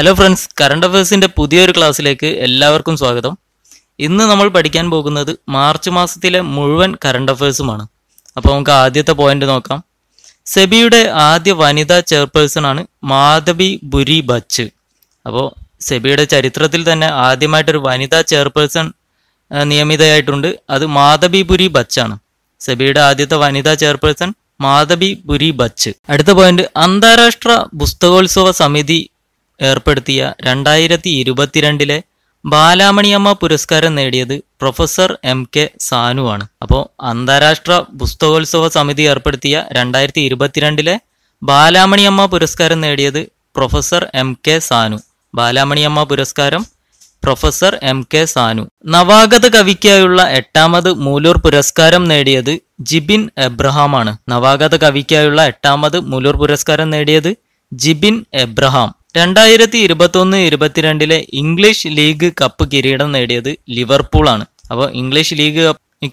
hello friends current അഫയേഴ്സിൻ്റെ പുതിയൊരു ക്ലാസ്സിലേക്ക് എല്ലാവർക്കും സ്വാഗതം ഇന്ന് നമ്മൾ പഠിക്കാൻ പോകുന്നത് മാർച്ച് മാസത്തിലെ മുഴുവൻ കറണ്ട് അഫയേഴ്സുമാണ് അപ്പോൾ നമുക്ക് ആദ്യത്തെ പോയിന്റ് നോക്കാം സെബിയുടെ ആദ്യ വനിതാ ചെയർപേഴ്സൺ ആണ് മാധവി ബുരി ബച്ച് അപ്പോൾ സെബിയുടെ ചരിത്രത്തിൽ തന്നെ ആദ്യമായിട്ടൊരു വനിതാ ചെയർപേഴ്സൺ നിയമിതയായിട്ടുണ്ട് അത് മാധവി ബുരി ബച്ചാണ് സെബിയുടെ ആദ്യത്തെ വനിതാ ചെയർപേഴ്സൺ മാധവി ബുരി ബച്ച് അടുത്ത പോയിന്റ് അന്താരാഷ്ട്ര പുസ്തകോത്സവ സമിതി ഏർപ്പെടുത്തിയ രണ്ടായിരത്തി ഇരുപത്തിരണ്ടിലെ ബാലാമണിയമ്മ പുരസ്കാരം നേടിയത് പ്രൊഫസർ എം കെ സാനുവാണ് അപ്പോൾ അന്താരാഷ്ട്ര പുസ്തകോത്സവ സമിതി ഏർപ്പെടുത്തിയ രണ്ടായിരത്തി ഇരുപത്തിരണ്ടിലെ ബാലാമണിയമ്മ പുരസ്കാരം നേടിയത് professor M K Sanu Balamaniamma പുരസ്കാരം പ്രൊഫസർ എം കെ സാനു നവാഗത കവിക്കായുള്ള എട്ടാമത് മൂലൂർ പുരസ്കാരം നേടിയത് ജിബിൻ എബ്രഹാം ആണ് നവാഗത കവിക്കായുള്ള എട്ടാമത് മൂലൂർ പുരസ്കാരം നേടിയത് ജിബിൻ എബ്രഹാം രണ്ടായിരത്തി ഇരുപത്തൊന്ന് ഇരുപത്തിരണ്ടിലെ ഇംഗ്ലീഷ് ലീഗ് കപ്പ് കിരീടം നേടിയത് ലിവർപൂൾ ആണ് അപ്പോൾ ഇംഗ്ലീഷ് ലീഗ്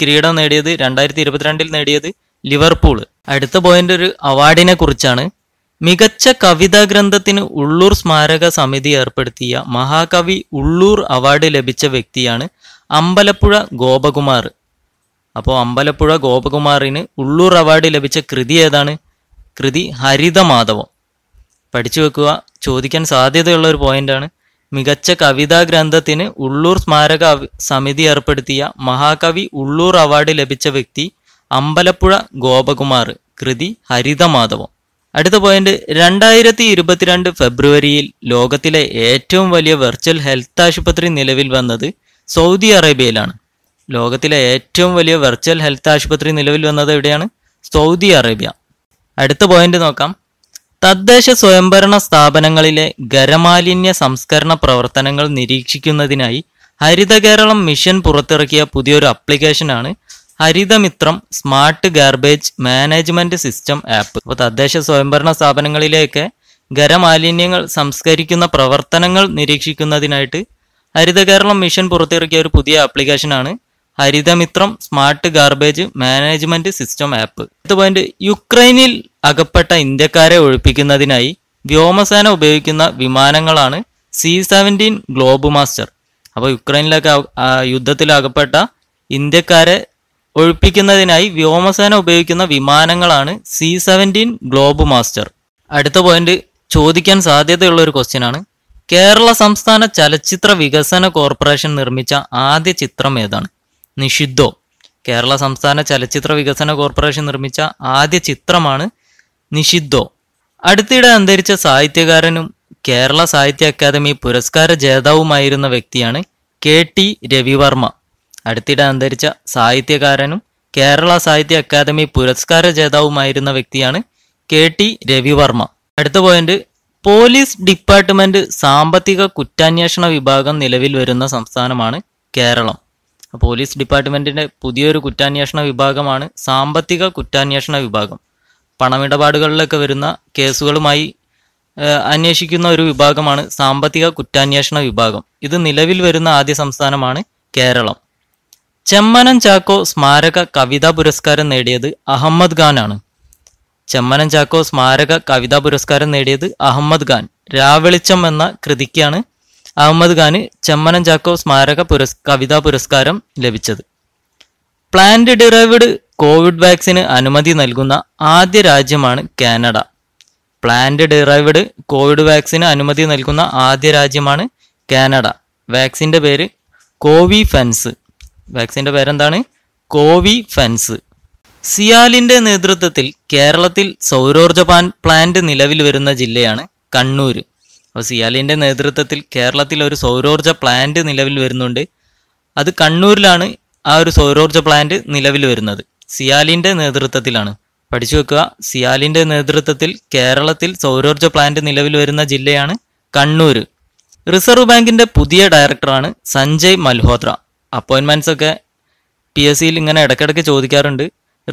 കിരീടം നേടിയത് രണ്ടായിരത്തി ഇരുപത്തിരണ്ടിൽ നേടിയത് ലിവർപൂൾ അടുത്ത പോയിന്റ് ഒരു അവാർഡിനെ കുറിച്ചാണ് മികച്ച കവിതാ ഗ്രന്ഥത്തിന് ഉള്ളൂർ സ്മാരക സമിതി ഏർപ്പെടുത്തിയ മഹാകവി ഉള്ളൂർ അവാർഡ് ലഭിച്ച വ്യക്തിയാണ് അമ്പലപ്പുഴ ഗോപകുമാർ അപ്പോൾ അമ്പലപ്പുഴ ഗോപകുമാറിന് ഉള്ളൂർ അവാർഡ് ലഭിച്ച കൃതി ഏതാണ് കൃതി ഹരിതമാധവം പഠിച്ചു വെക്കുക ചോദിക്കാൻ സാധ്യതയുള്ള ഒരു പോയിന്റാണ് മികച്ച കവിതാ ഗ്രന്ഥത്തിന് ഉള്ളൂർ സ്മാരക സമിതി ഏർപ്പെടുത്തിയ മഹാകവി ഉള്ളൂർ അവാർഡ് ലഭിച്ച വ്യക്തി അമ്പലപ്പുഴ ഗോപകുമാർ കൃതി ഹരിതമാധവം അടുത്ത പോയിന്റ് രണ്ടായിരത്തി ഇരുപത്തിരണ്ട് ഫെബ്രുവരിയിൽ ലോകത്തിലെ ഏറ്റവും വലിയ വെർച്വൽ ഹെൽത്ത് ആശുപത്രി നിലവിൽ വന്നത് സൗദി അറേബ്യയിലാണ് ലോകത്തിലെ ഏറ്റവും വലിയ വെർച്വൽ ഹെൽത്ത് ആശുപത്രി നിലവിൽ വന്നത് എവിടെയാണ് സൗദി അറേബ്യ അടുത്ത പോയിന്റ് നോക്കാം തദ്ദേശ സ്വയംഭരണ സ്ഥാപനങ്ങളിലെ ഖരമാലിന്യ സംസ്കരണ പ്രവർത്തനങ്ങൾ നിരീക്ഷിക്കുന്നതിനായി ഹരിത കേരളം മിഷൻ പുറത്തിറക്കിയ പുതിയൊരു അപ്ലിക്കേഷനാണ് Harithamithram smart garbage management system app അപ്പോൾ തദ്ദേശ സ്വയംഭരണ സ്ഥാപനങ്ങളിലേക്ക് ഖരമാലിന്യങ്ങൾ സംസ്കരിക്കുന്ന പ്രവർത്തനങ്ങൾ നിരീക്ഷിക്കുന്നതിനായിട്ട് ഹരിത കേരളം മിഷൻ പുറത്തിറക്കിയ ഒരു പുതിയ ആപ്ലിക്കേഷനാണ് Harithamithram smart garbage management system app അടുത്ത പോയിന്റ് യുക്രൈനിൽ അകപ്പെട്ട ഇന്ത്യക്കാരെ ഒഴിപ്പിക്കുന്നതിനായി വ്യോമസേന ഉപയോഗിക്കുന്ന വിമാനങ്ങളാണ് സി സെവൻറ്റീൻ ഗ്ലോബ് മാസ്റ്റർ അപ്പോൾ യുക്രൈനിലൊക്കെ യുദ്ധത്തിലകപ്പെട്ട ഇന്ത്യക്കാരെ ഒഴിപ്പിക്കുന്നതിനായി വ്യോമസേന ഉപയോഗിക്കുന്ന വിമാനങ്ങളാണ് സി സെവൻറ്റീൻ ഗ്ലോബ് മാസ്റ്റർ അടുത്ത പോയിന്റ് ചോദിക്കാൻ സാധ്യതയുള്ള ഒരു ക്വസ്റ്റ്യൻ ആണ് കേരള സംസ്ഥാന ചലച്ചിത്ര വികസന കോർപ്പറേഷൻ നിർമ്മിച്ച ആദ്യ ചിത്രം ഏതാണ് നിഷിദ്ധോ കേരള സംസ്ഥാന ചലച്ചിത്ര വികസന കോർപ്പറേഷൻ നിർമ്മിച്ച ആദ്യ ചിത്രമാണ് നിഷിദ്ധോ അടുത്തിടെ അന്തരിച്ച സാഹിത്യകാരനും കേരള സാഹിത്യ അക്കാദമി പുരസ്കാര ജേതാവുമായിരുന്ന വ്യക്തിയാണ് കെ ടി രവിവർമ്മ അടുത്തിടെ അന്തരിച്ച സാഹിത്യകാരനും കേരള സാഹിത്യ അക്കാദമി പുരസ്കാര ജേതാവുമായിരുന്ന വ്യക്തിയാണ് കെ ടി രവിവർമ്മ അടുത്ത പോയിന്റ് പോലീസ് ഡിപ്പാർട്ട്മെന്റ് സാമ്പത്തിക കുറ്റാന്വേഷണ വിഭാഗം നിലവിൽ വരുന്ന സംസ്ഥാനമാണ് കേരളം പോലീസ് ഡിപ്പാർട്ട്മെന്റിന്റെ പുതിയൊരു കുറ്റാന്വേഷണ വിഭാഗമാണ് സാമ്പത്തിക കുറ്റാന്വേഷണ വിഭാഗം പണമിടപാടുകളിലൊക്കെ വരുന്ന കേസുകളുമായി അന്വേഷിക്കുന്ന ഒരു വിഭാഗമാണ് സാമ്പത്തിക കുറ്റാന്വേഷണ വിഭാഗം ഇത് നിലവിൽ വരുന്ന ആദ്യ സംസ്ഥാനമാണ് കേരളം ചെമ്മനം ചാക്കോ സ്മാരക കവിതാ പുരസ്കാരം നേടിയത് അഹമ്മദ് ഖാനാണ് ചെമ്മനം ചാക്കോ സ്മാരക കവിതാ പുരസ്കാരം നേടിയത് അഹമ്മദ് ഖാൻ രാവെളിച്ചം എന്ന കൃതിക്കാണ് അഹമ്മദ് ഖാന് ചെമ്മനം ചാക്കോ സ്മാരക പുരസ് കവിതാ പുരസ്കാരം ലഭിച്ചത് പ്ലാന്റ് ഡിറൈവ്ഡ് കോവിഡ് വാക്സിന് അനുമതി നൽകുന്ന ആദ്യ രാജ്യമാണ് കാനഡ പ്ലാന്റ് ഡിറൈവ്ഡ് കോവിഡ് വാക്സിന് അനുമതി നൽകുന്ന ആദ്യ രാജ്യമാണ് കാനഡ വാക്സിൻ്റെ പേര് കോവി ഫെൻസ് വാക്സിൻ്റെ പേരെന്താണ് കോവി ഫെൻസ് സിയാലിൻ്റെ നേതൃത്വത്തിൽ കേരളത്തിൽ സൗരോർജ്ജ പ്ലാന്റ് നിലവിൽ വരുന്ന ജില്ലയാണ് കണ്ണൂർ അപ്പോൾ സിയാലിൻ്റെ നേതൃത്വത്തിൽ കേരളത്തിൽ ഒരു സൗരോർജ്ജ പ്ലാന്റ് നിലവിൽ വരുന്നുണ്ട് അത് കണ്ണൂരിലാണ് ആ ഒരു സൗരോർജ്ജ പ്ലാന്റ് നിലവിൽ വരുന്നത് സിയാലിൻ്റെ നേതൃത്വത്തിലാണ് പഠിച്ചു വെക്കുക സിയാലിൻ്റെ നേതൃത്വത്തിൽ കേരളത്തിൽ സൗരോർജ്ജ പ്ലാന്റ് നിലവിൽ വരുന്ന ജില്ലയാണ് കണ്ണൂർ റിസർവ് ബാങ്കിൻ്റെ പുതിയ ഡയറക്ടറാണ് സഞ്ജയ് മൽഹോത്ര അപ്പോയിൻമെൻറ്റ്സ് ഒക്കെ പി എസ് സിയിൽ ഇങ്ങനെ ഇടയ്ക്കിടയ്ക്ക് ചോദിക്കാറുണ്ട്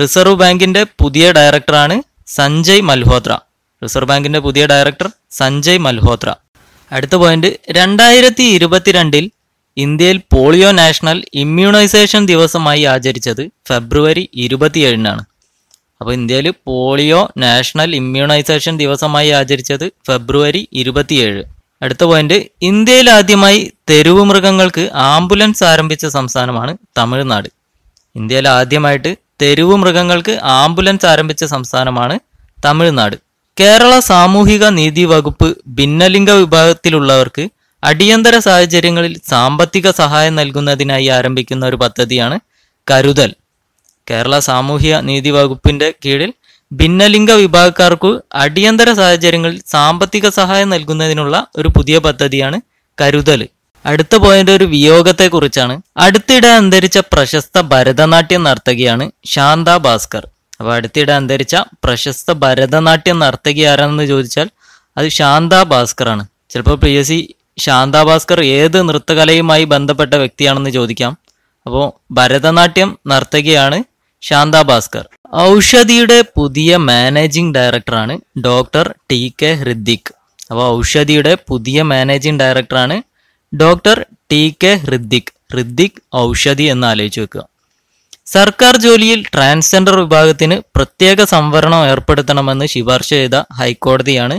റിസർവ് ബാങ്കിൻ്റെ പുതിയ ഡയറക്ടറാണ് സഞ്ജയ് മൽഹോത്ര റിസർവ് ബാങ്കിന്റെ പുതിയ ഡയറക്ടർ സഞ്ജയ് മൽഹോത്ര അടുത്ത പോയിന്റ് രണ്ടായിരത്തി ഇരുപത്തിരണ്ടിൽ ഇന്ത്യയിൽ പോളിയോ നാഷണൽ ഇമ്മ്യൂണൈസേഷൻ ദിവസമായി ആചരിച്ചത് ഫെബ്രുവരി ഇരുപത്തിയേഴിനാണ് അപ്പോൾ ഇന്ത്യയിൽ പോളിയോ നാഷണൽ ഇമ്മ്യൂണൈസേഷൻ ദിവസമായി ആചരിച്ചത് ഫെബ്രുവരി ഇരുപത്തിയേഴ് അടുത്ത പോയിന്റ് ഇന്ത്യയിൽ ആദ്യമായി തെരുവ് മൃഗങ്ങൾക്ക് ആംബുലൻസ് ആരംഭിച്ച സംസ്ഥാനമാണ് തമിഴ്നാട് ഇന്ത്യയിൽ ആദ്യമായിട്ട് തെരുവ് മൃഗങ്ങൾക്ക് ആംബുലൻസ് ആരംഭിച്ച സംസ്ഥാനമാണ് തമിഴ്നാട് കേരള സാമൂഹിക നീതി വകുപ്പ് ഭിന്നലിംഗ വിഭാഗത്തിലുള്ളവർക്ക് അടിയന്തര സാഹചര്യങ്ങളിൽ സാമ്പത്തിക സഹായം നൽകുന്നതിനായി ആരംഭിക്കുന്ന ഒരു പദ്ധതിയാണ് കരുതൽ കേരള സാമൂഹിക നീതി വകുപ്പിന്റെ കീഴിൽ ഭിന്നലിംഗ വിഭാഗക്കാർക്ക് അടിയന്തര സാഹചര്യങ്ങളിൽ സാമ്പത്തിക സഹായം നൽകുന്നതിനുള്ള ഒരു പുതിയ പദ്ധതിയാണ് കരുതൽ അടുത്ത പോയിന്റ് ഒരു വിയോഗത്തെക്കുറിച്ചാണ് അടുത്തിടെ അന്തരിച്ച പ്രശസ്ത ഭരതനാട്യ നർത്തകിയാണ് ശാന്ത ഭാസ്കർ അപ്പോൾ അടുത്തിടെ അന്തരിച്ച പ്രശസ്ത ഭരതനാട്യം നർത്തകി ആരാണെന്ന് ചോദിച്ചാൽ അത് ശാന്ത ആണ് ചിലപ്പോൾ P S C Shantha Bhaskar ഏത് നൃത്തകലയുമായി ബന്ധപ്പെട്ട വ്യക്തിയാണെന്ന് ചോദിക്കാം അപ്പോൾ ഭരതനാട്യം നർത്തകിയാണ് ശാന്ത ഭാസ്കർ ഔഷധിയുടെ പുതിയ മാനേജിംഗ് ഡയറക്ടറാണ് ഡോക്ടർ ടി കെ ഹൃദിക് അപ്പോൾ ഔഷധിയുടെ പുതിയ മാനേജിംഗ് ഡയറക്ടറാണ് doctor T K Hridik Hridik Oushadhi എന്ന് ആലോചിച്ച് വെക്കുക സർക്കാർ ജോലിയിൽ ട്രാൻസ്ജെൻഡർ വിഭാഗത്തിന് പ്രത്യേക സംവരണം ഏർപ്പെടുത്തണമെന്ന് ശുപാർശ ചെയ്ത ഹൈക്കോടതിയാണ്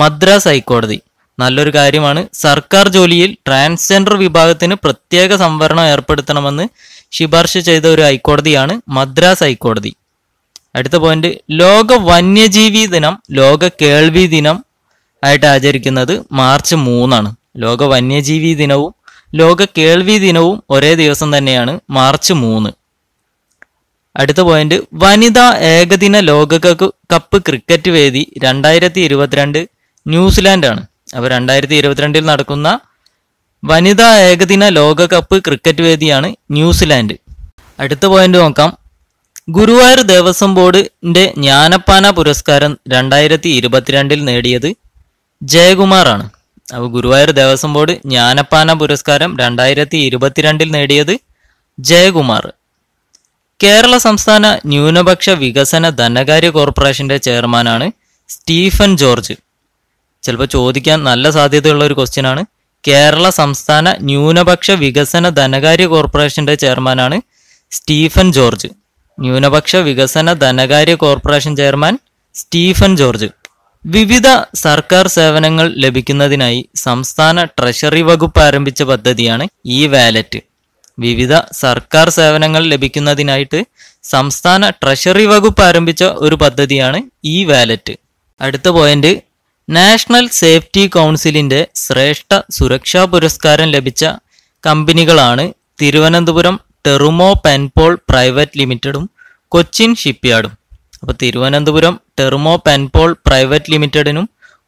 മദ്രാസ് ഹൈക്കോടതി നല്ലൊരു കാര്യമാണ് സർക്കാർ ജോലിയിൽ ട്രാൻസ്ജെൻഡർ വിഭാഗത്തിന് പ്രത്യേക സംവരണം ഏർപ്പെടുത്തണമെന്ന് ശുപാർശ ചെയ്ത ഒരു ഹൈക്കോടതിയാണ് മദ്രാസ് ഹൈക്കോടതി അടുത്ത പോയിന്റ് ലോക വന്യജീവി ദിനം ലോക കേൾവി ദിനം ആയിട്ട് ആചരിക്കുന്നത് മാർച്ച് മൂന്നാണ് ലോക വന്യജീവി ദിനവും ലോക കേൾവി ദിനവും ഒരേ ദിവസം തന്നെയാണ് മാർച്ച് മൂന്ന് അടുത്ത പോയിന്റ് വനിതാ ഏകദിന ലോകകപ്പ് കപ്പ് ക്രിക്കറ്റ് വേദി രണ്ടായിരത്തി ഇരുപത്തിരണ്ട് ന്യൂസിലാൻഡാണ് അപ്പോൾ രണ്ടായിരത്തി ഇരുപത്തിരണ്ടിൽ നടക്കുന്ന വനിതാ ഏകദിന ലോകകപ്പ് ക്രിക്കറ്റ് വേദിയാണ് ന്യൂസിലാൻഡ് അടുത്ത പോയിന്റ് നോക്കാം ഗുരുവായൂർ ദേവസ്വം ബോർഡിന്റെ ജ്ഞാനപ്പാന പുരസ്കാരം രണ്ടായിരത്തി ഇരുപത്തിരണ്ടിൽ നേടിയത് ജയകുമാറാണ് അപ്പോൾ ഗുരുവായൂർ ദേവസ്വം ബോർഡ് ജ്ഞാനപ്പാന പുരസ്കാരം രണ്ടായിരത്തി ഇരുപത്തിരണ്ടിൽ നേടിയത് ജയകുമാർ കേരള സംസ്ഥാന ന്യൂനപക്ഷ വികസന ധനകാര്യ കോർപ്പറേഷന്റെ ചെയർമാനാണ് സ്റ്റീഫൻ ജോർജ് ചിലപ്പോൾ ചോദിക്കാൻ നല്ല സാധ്യതയുള്ള ഒരു ക്വസ്റ്റ്യൻ ആണ് കേരള സംസ്ഥാന ന്യൂനപക്ഷ വികസന ധനകാര്യ കോർപ്പറേഷന്റെ ചെയർമാനാണ് സ്റ്റീഫൻ ജോർജ് ന്യൂനപക്ഷ വികസന ധനകാര്യ കോർപ്പറേഷൻ ചെയർമാൻ സ്റ്റീഫൻ ജോർജ് വിവിധ സർക്കാർ സേവനങ്ങൾ ലഭിക്കുന്നതിനായി സംസ്ഥാന ട്രഷറി വകുപ്പ് ആരംഭിച്ച പദ്ധതിയാണ് ഇ വാലറ്റ് വിവിധ സർക്കാർ സേവനങ്ങൾ ലഭിക്കുന്നതിനായിട്ട് സംസ്ഥാന ട്രഷറി വകുപ്പ് ആരംഭിച്ച ഒരു പദ്ധതിയാണ് ഇ വാലറ്റ് അടുത്ത പോയിന്റ് നാഷണൽ സേഫ്റ്റി കൗൺസിലിന്റെ ശ്രേഷ്ഠ സുരക്ഷാ പുരസ്കാരം ലഭിച്ച കമ്പനികളാണ് തിരുവനന്തപുരം ടെറുമോ പെൻപോൾ പ്രൈവറ്റ് ലിമിറ്റഡും കൊച്ചിൻ ഷിപ്പ്യാർഡും അപ്പോൾ തിരുവനന്തപുരം ടെറുമോ പെൻപോൾ പ്രൈവറ്റ് ലിമിറ്റഡിനും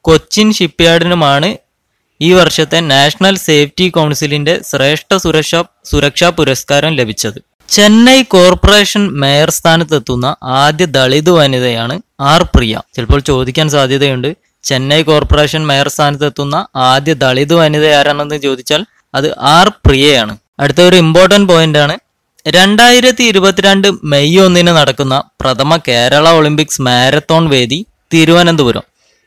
കൊച്ചിൻ ഷിപ്പ്യാർഡിനുമാണ് ഈ വർഷത്തെ നാഷണൽ സേഫ്റ്റി കൗൺസിലിന്റെ ശ്രേഷ്ഠ സുരക്ഷാ സുരക്ഷാ പുരസ്കാരം ലഭിച്ചത് ചെന്നൈ കോർപ്പറേഷൻ മേയർ സ്ഥാനത്തെത്തുന്ന ആദ്യ ദളിത് വനിതയാണ് ആർ പ്രിയ ചിലപ്പോൾ ചോദിക്കാൻ സാധ്യതയുണ്ട് ചെന്നൈ കോർപ്പറേഷൻ മേയർ സ്ഥാനത്തെത്തുന്ന ആദ്യ ദളിത് വനിത ആരാണെന്ന് ചോദിച്ചാൽ അത് ആർ പ്രിയയാണ് അടുത്ത ഒരു ഇമ്പോർട്ടൻറ്റ് പോയിന്റ് ആണ് രണ്ടായിരത്തി ഇരുപത്തിരണ്ട് മെയ് ഒന്നിന് നടക്കുന്ന പ്രഥമ കേരള ഒളിമ്പിക്സ് മാരത്തോൺ വേദി തിരുവനന്തപുരം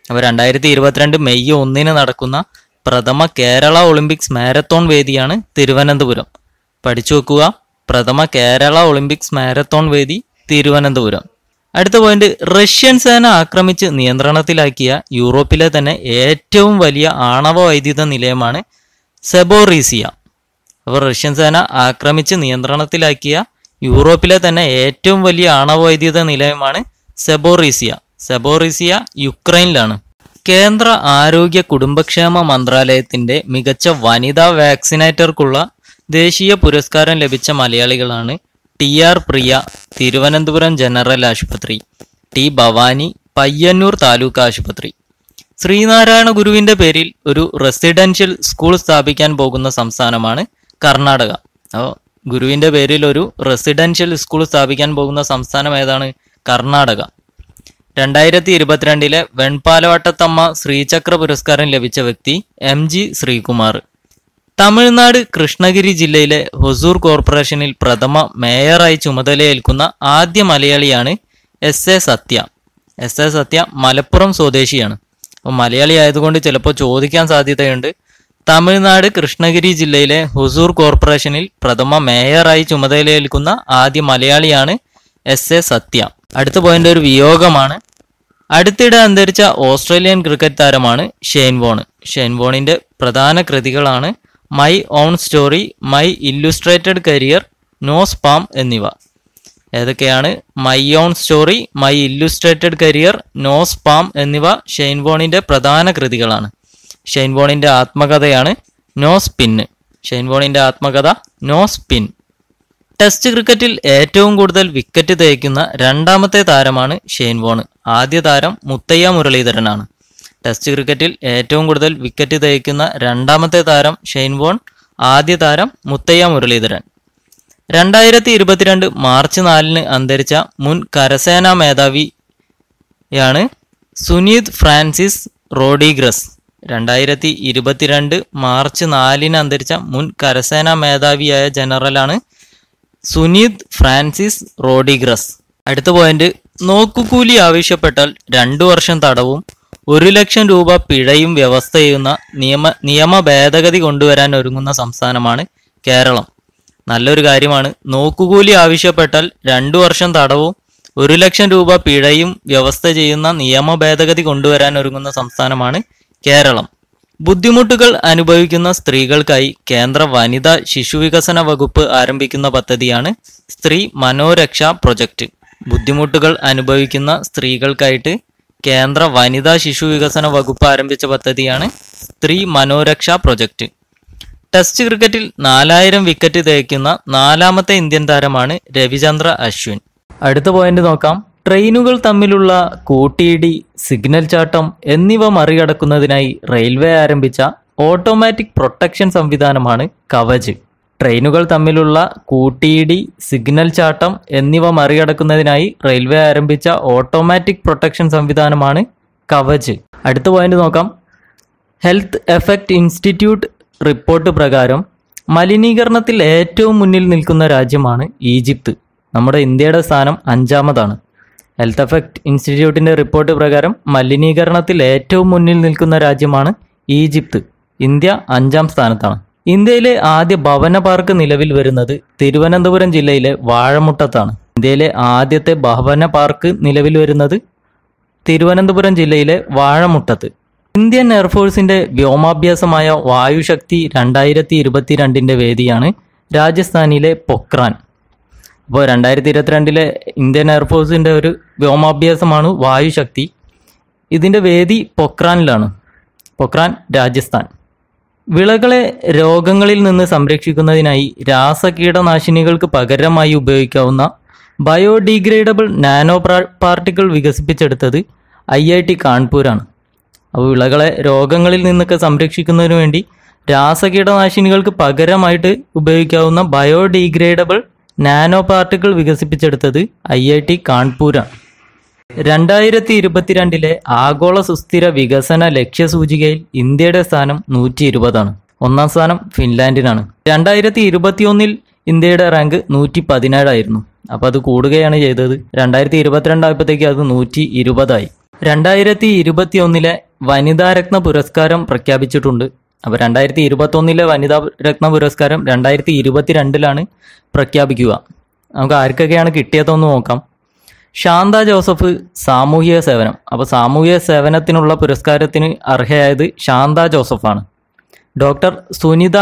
അപ്പോൾ രണ്ടായിരത്തി ഇരുപത്തിരണ്ട് മെയ് ഒന്നിന് നടക്കുന്ന പ്രഥമ കേരള ഒളിമ്പിക്സ് മാരത്തോൺ വേദിയാണ് തിരുവനന്തപുരം പഠിച്ചു വെക്കുക പ്രഥമ കേരള ഒളിമ്പിക്സ് മാരത്തോൺ വേദി തിരുവനന്തപുരം അടുത്ത പോയിന്റ് റഷ്യൻ സേന ആക്രമിച്ച് നിയന്ത്രണത്തിലാക്കിയ യൂറോപ്പിലെ തന്നെ ഏറ്റവും വലിയ ആണവ വൈദ്യുത നിലയമാണ് സെബോറീസിയ അപ്പോൾ റഷ്യൻ സേന ആക്രമിച്ച് നിയന്ത്രണത്തിലാക്കിയ യൂറോപ്പിലെ തന്നെ ഏറ്റവും വലിയ ആണവ വൈദ്യുത നിലയമാണ് സെബോറീസിയ സെബോറീസിയ യുക്രൈനിലാണ് കേന്ദ്ര ആരോഗ്യ കുടുംബക്ഷേമ മന്ത്രാലയത്തിന്റെ മികച്ച വനിതാ വാക്സിനേറ്റർക്കുള്ള ദേശീയ പുരസ്കാരം ലഭിച്ച മലയാളികളാണ് T R Priya Thiruvananthapuram general ആശുപത്രി ടി ഭവാനി പയ്യന്നൂർ താലൂക്ക് ആശുപത്രി ശ്രീനാരായണ ഗുരുവിന്റെ പേരിൽ ഒരു റെസിഡൻഷ്യൽ സ്കൂൾ സ്ഥാപിക്കാൻ പോകുന്ന സംസ്ഥാനമാണ് കർണാടക അപ്പോൾ ഗുരുവിന്റെ പേരിൽ ഒരു റെസിഡൻഷ്യൽ സ്കൂൾ സ്ഥാപിക്കാൻ പോകുന്ന സംസ്ഥാനം ഏതാണ് കർണാടക രണ്ടായിരത്തി ഇരുപത്തിരണ്ടിലെ വെൺപാലവട്ടത്തമ്മ ശ്രീചക്ര പുരസ്കാരം ലഭിച്ച വ്യക്തി എം ജി ശ്രീകുമാർ തമിഴ്നാട് കൃഷ്ണഗിരി ജില്ലയിലെ ഹൊസൂർ കോർപ്പറേഷനിൽ പ്രഥമ മേയറായി ചുമതലയേൽക്കുന്ന ആദ്യ മലയാളിയാണ് S A Sathya S A Sathya Malappuram സ്വദേശിയാണ് അപ്പോൾ മലയാളി ആയതുകൊണ്ട് ചിലപ്പോൾ ചോദിക്കാൻ സാധ്യതയുണ്ട് തമിഴ്നാട് കൃഷ്ണഗിരി ജില്ലയിലെ ഹുസൂർ കോർപ്പറേഷനിൽ പ്രഥമ മേയറായി ചുമതലയേൽക്കുന്ന ആദ്യ മലയാളിയാണ് എസ് എ സത്യ അടുത്ത പോയിന്റ് ഒരു വിയോഗമാണ് അടുത്തിടെ അന്തരിച്ച ഓസ്ട്രേലിയൻ ക്രിക്കറ്റ് താരമാണ് ഷെയ്ൻ വോൺ ഷെയ്ൻ വോണിന്റെ പ്രധാന കൃതികളാണ് my own story my illustrated career no spam എന്നിവ ഏതൊക്കെയാണ് my own story my illustrated career no spam എന്നിവ ഷെയ്ൻ വോണിന്റെ പ്രധാന കൃതികളാണ് ഷെയ്ൻ വോണിന്റെ ആത്മകഥയാണ് നോ സ്പിൻ ഷെയ്ൻ വോണിന്റെ ആത്മകഥ നോ സ്പിൻ ടെസ്റ്റ് ക്രിക്കറ്റിൽ ഏറ്റവും കൂടുതൽ വിക്കറ്റ് തേക്കുന്ന രണ്ടാമത്തെ താരമാണ് ഷെയ്ൻ വോൺ ആദ്യ താരം മുത്തയ്യ മുരളീധരനാണ് ടെസ്റ്റ് ക്രിക്കറ്റിൽ ഏറ്റവും കൂടുതൽ വിക്കറ്റ് തേക്കുന്ന രണ്ടാമത്തെ താരം ഷെയ്ൻ വോൺ ആദ്യ താരം മുത്തയ്യ മുരളീധരൻ രണ്ടായിരത്തി ഇരുപത്തിരണ്ട് മാർച്ച് നാലിന് അന്തരിച്ച മുൻ കരസേനാ മേധാവിയാണ് സുനീത് ഫ്രാൻസിസ് റോഡിഗ്രസ് രണ്ടായിരത്തി ഇരുപത്തിരണ്ട് മാർച്ച് നാലിന് അന്തരിച്ച മുൻ കരസേനാ മേധാവിയായ ജനറലാണ് സുനീത് ഫ്രാൻസിസ് റോഡിഗ്രസ് അടുത്ത പോയിന്റ് നോക്കുകൂലി ആവശ്യപ്പെട്ടാൽ രണ്ടു വർഷം തടവും ഒരു ലക്ഷം രൂപ പിഴയും വ്യവസ്ഥ ചെയ്യുന്ന നിയമ നിയമ ഭേദഗതി കൊണ്ടുവരാൻ ഒരുങ്ങുന്ന സംസ്ഥാനമാണ് കേരളം നല്ലൊരു കാര്യമാണ് നോക്കുകൂലി ആവശ്യപ്പെട്ടാൽ രണ്ടു വർഷം തടവും ഒരു ലക്ഷം രൂപ പിഴയും വ്യവസ്ഥ ചെയ്യുന്ന നിയമ ഭേദഗതി കൊണ്ടുവരാൻ ഒരുങ്ങുന്ന സംസ്ഥാനമാണ് കേരളം ബുദ്ധിമുട്ടുകൾ അനുഭവിക്കുന്ന സ്ത്രീകൾക്കായി കേന്ദ്ര വനിതാ ശിശുവികസന വകുപ്പ് ആരംഭിക്കുന്ന പദ്ധതിയാണ് സ്ത്രീ മനോരക്ഷ പ്രൊജക്റ്റ് ബുദ്ധിമുട്ടുകൾ അനുഭവിക്കുന്ന സ്ത്രീകൾക്കായിട്ട് കേന്ദ്ര വനിതാ ശിശു വികസന വകുപ്പ് ആരംഭിച്ച പദ്ധതിയാണ് സ്ത്രീ മനോരക്ഷ പ്രൊജക്റ്റ് ടെസ്റ്റ് ക്രിക്കറ്റിൽ നാലായിരം വിക്കറ്റ് തേക്കുന്ന നാലാമത്തെ ഇന്ത്യൻ താരമാണ് രവിചന്ദ്ര അശ്വിൻ അടുത്ത പോയിന്റ് നോക്കാം ട്രെയിനുകൾ തമ്മിലുള്ള കൂട്ടിയിടി സിഗ്നൽ ചാട്ടം എന്നിവ മറികടക്കുന്നതിനായി റെയിൽവേ ആരംഭിച്ച ഓട്ടോമാറ്റിക് പ്രൊട്ടക്ഷൻ സംവിധാനമാണ് കവച് ട്രെയിനുകൾ തമ്മിലുള്ള കൂട്ടിയിടി സിഗ്നൽ ചാട്ടം എന്നിവ മറികടക്കുന്നതിനായി റെയിൽവേ ആരംഭിച്ച ഓട്ടോമാറ്റിക് പ്രൊട്ടക്ഷൻ സംവിധാനമാണ് കവച് അടുത്ത പോയിന്റ് നോക്കാം ഹെൽത്ത് എഫക്ട് ഇൻസ്റ്റിറ്റ്യൂട്ട് റിപ്പോർട്ട് പ്രകാരം മലിനീകരണത്തിൽ ഏറ്റവും മുന്നിൽ നിൽക്കുന്ന രാജ്യമാണ് ഈജിപ്ത് നമ്മുടെ ഇന്ത്യയുടെ സ്ഥാനം അഞ്ചാമതാണ് ഹെൽത്ത് എഫക്ട് ഇൻസ്റ്റിറ്റ്യൂട്ടിൻ്റെ റിപ്പോർട്ട് പ്രകാരം മലിനീകരണത്തിൽ ഏറ്റവും മുന്നിൽ നിൽക്കുന്ന രാജ്യമാണ് ഈജിപ്ത് ഇന്ത്യ അഞ്ചാം സ്ഥാനത്താണ് ഇന്ത്യയിലെ ആദ്യ ഭവന പാർക്ക് നിലവിൽ വരുന്നത് തിരുവനന്തപുരം ജില്ലയിലെ വാഴമുട്ടത്താണ് ഇന്ത്യയിലെ ആദ്യത്തെ ഭവന പാർക്ക് നിലവിൽ വരുന്നത് തിരുവനന്തപുരം ജില്ലയിലെ വാഴമുട്ടത്ത് ഇന്ത്യൻ എയർഫോഴ്സിന്റെ വ്യോമാഭ്യാസമായ വായുശക്തി രണ്ടായിരത്തി ഇരുപത്തിരണ്ടിന്റെ വേദിയാണ് രാജസ്ഥാനിലെ പൊക്രാൻ അപ്പോൾ രണ്ടായിരത്തി ഇരുപത്തിരണ്ടിലെ ഇന്ത്യൻ എയർഫോഴ്സിൻ്റെ ഒരു വ്യോമാഭ്യാസമാണ് വായുശക്തി ഇതിൻ്റെ വേദി പൊക്രാനിലാണ് പൊക്രാൻ രാജസ്ഥാൻ വിളകളെ രോഗങ്ങളിൽ നിന്ന് സംരക്ഷിക്കുന്നതിനായി രാസകീടനാശിനികൾക്ക് പകരമായി ഉപയോഗിക്കാവുന്ന ബയോഡിഗ്രേഡബിൾ നാനോ പാർട്ടിക്കിൾ വികസിപ്പിച്ചെടുത്തത് ഐ ഐ ടി കാൺപൂരാണ് അപ്പോൾ വിളകളെ രോഗങ്ങളിൽ നിന്നൊക്കെ സംരക്ഷിക്കുന്നതിന് വേണ്ടി രാസകീടനാശിനികൾക്ക് പകരമായിട്ട് ഉപയോഗിക്കാവുന്ന ബയോഡിഗ്രേഡബിൾ നാനോ പാർട്ടിക്കിൾ വികസിപ്പിച്ചെടുത്തത് ഐ ഐ ടി കാൺപൂരാണ് രണ്ടായിരത്തി ഇരുപത്തിരണ്ടിലെ ആഗോള സുസ്ഥിര വികസന ലക്ഷ്യസൂചികയിൽ ഇന്ത്യയുടെ സ്ഥാനം നൂറ്റി ഇരുപതാണ് ഒന്നാം സ്ഥാനം ഫിൻലാൻഡിനാണ് രണ്ടായിരത്തി ഇരുപത്തിയൊന്നിൽ ഇന്ത്യയുടെ റാങ്ക് നൂറ്റി പതിനേഴായിരുന്നു അപ്പോൾ അത് കൂടുകയാണ് ചെയ്തത് രണ്ടായിരത്തി ഇരുപത്തിരണ്ടായപ്പോഴത്തേക്ക് അത് നൂറ്റി ഇരുപതായി രണ്ടായിരത്തി ഇരുപത്തിയൊന്നിലെ വനിതാരത്ന പുരസ്കാരം പ്രഖ്യാപിച്ചിട്ടുണ്ട് അപ്പോൾ രണ്ടായിരത്തി ഇരുപത്തൊന്നിലെ വനിതാ രത്ന പുരസ്കാരം രണ്ടായിരത്തി ഇരുപത്തിരണ്ടിലാണ് പ്രഖ്യാപിക്കുക നമുക്ക് ആർക്കൊക്കെയാണ് കിട്ടിയതെന്ന് നോക്കാം ശാന്ത ജോസഫ് സാമൂഹിക സേവനം അപ്പോൾ സാമൂഹിക സേവനത്തിനുള്ള പുരസ്കാരത്തിന് അർഹയായത് ശാന്ത ജോസഫാണ് ഡോക്ടർ സുനിത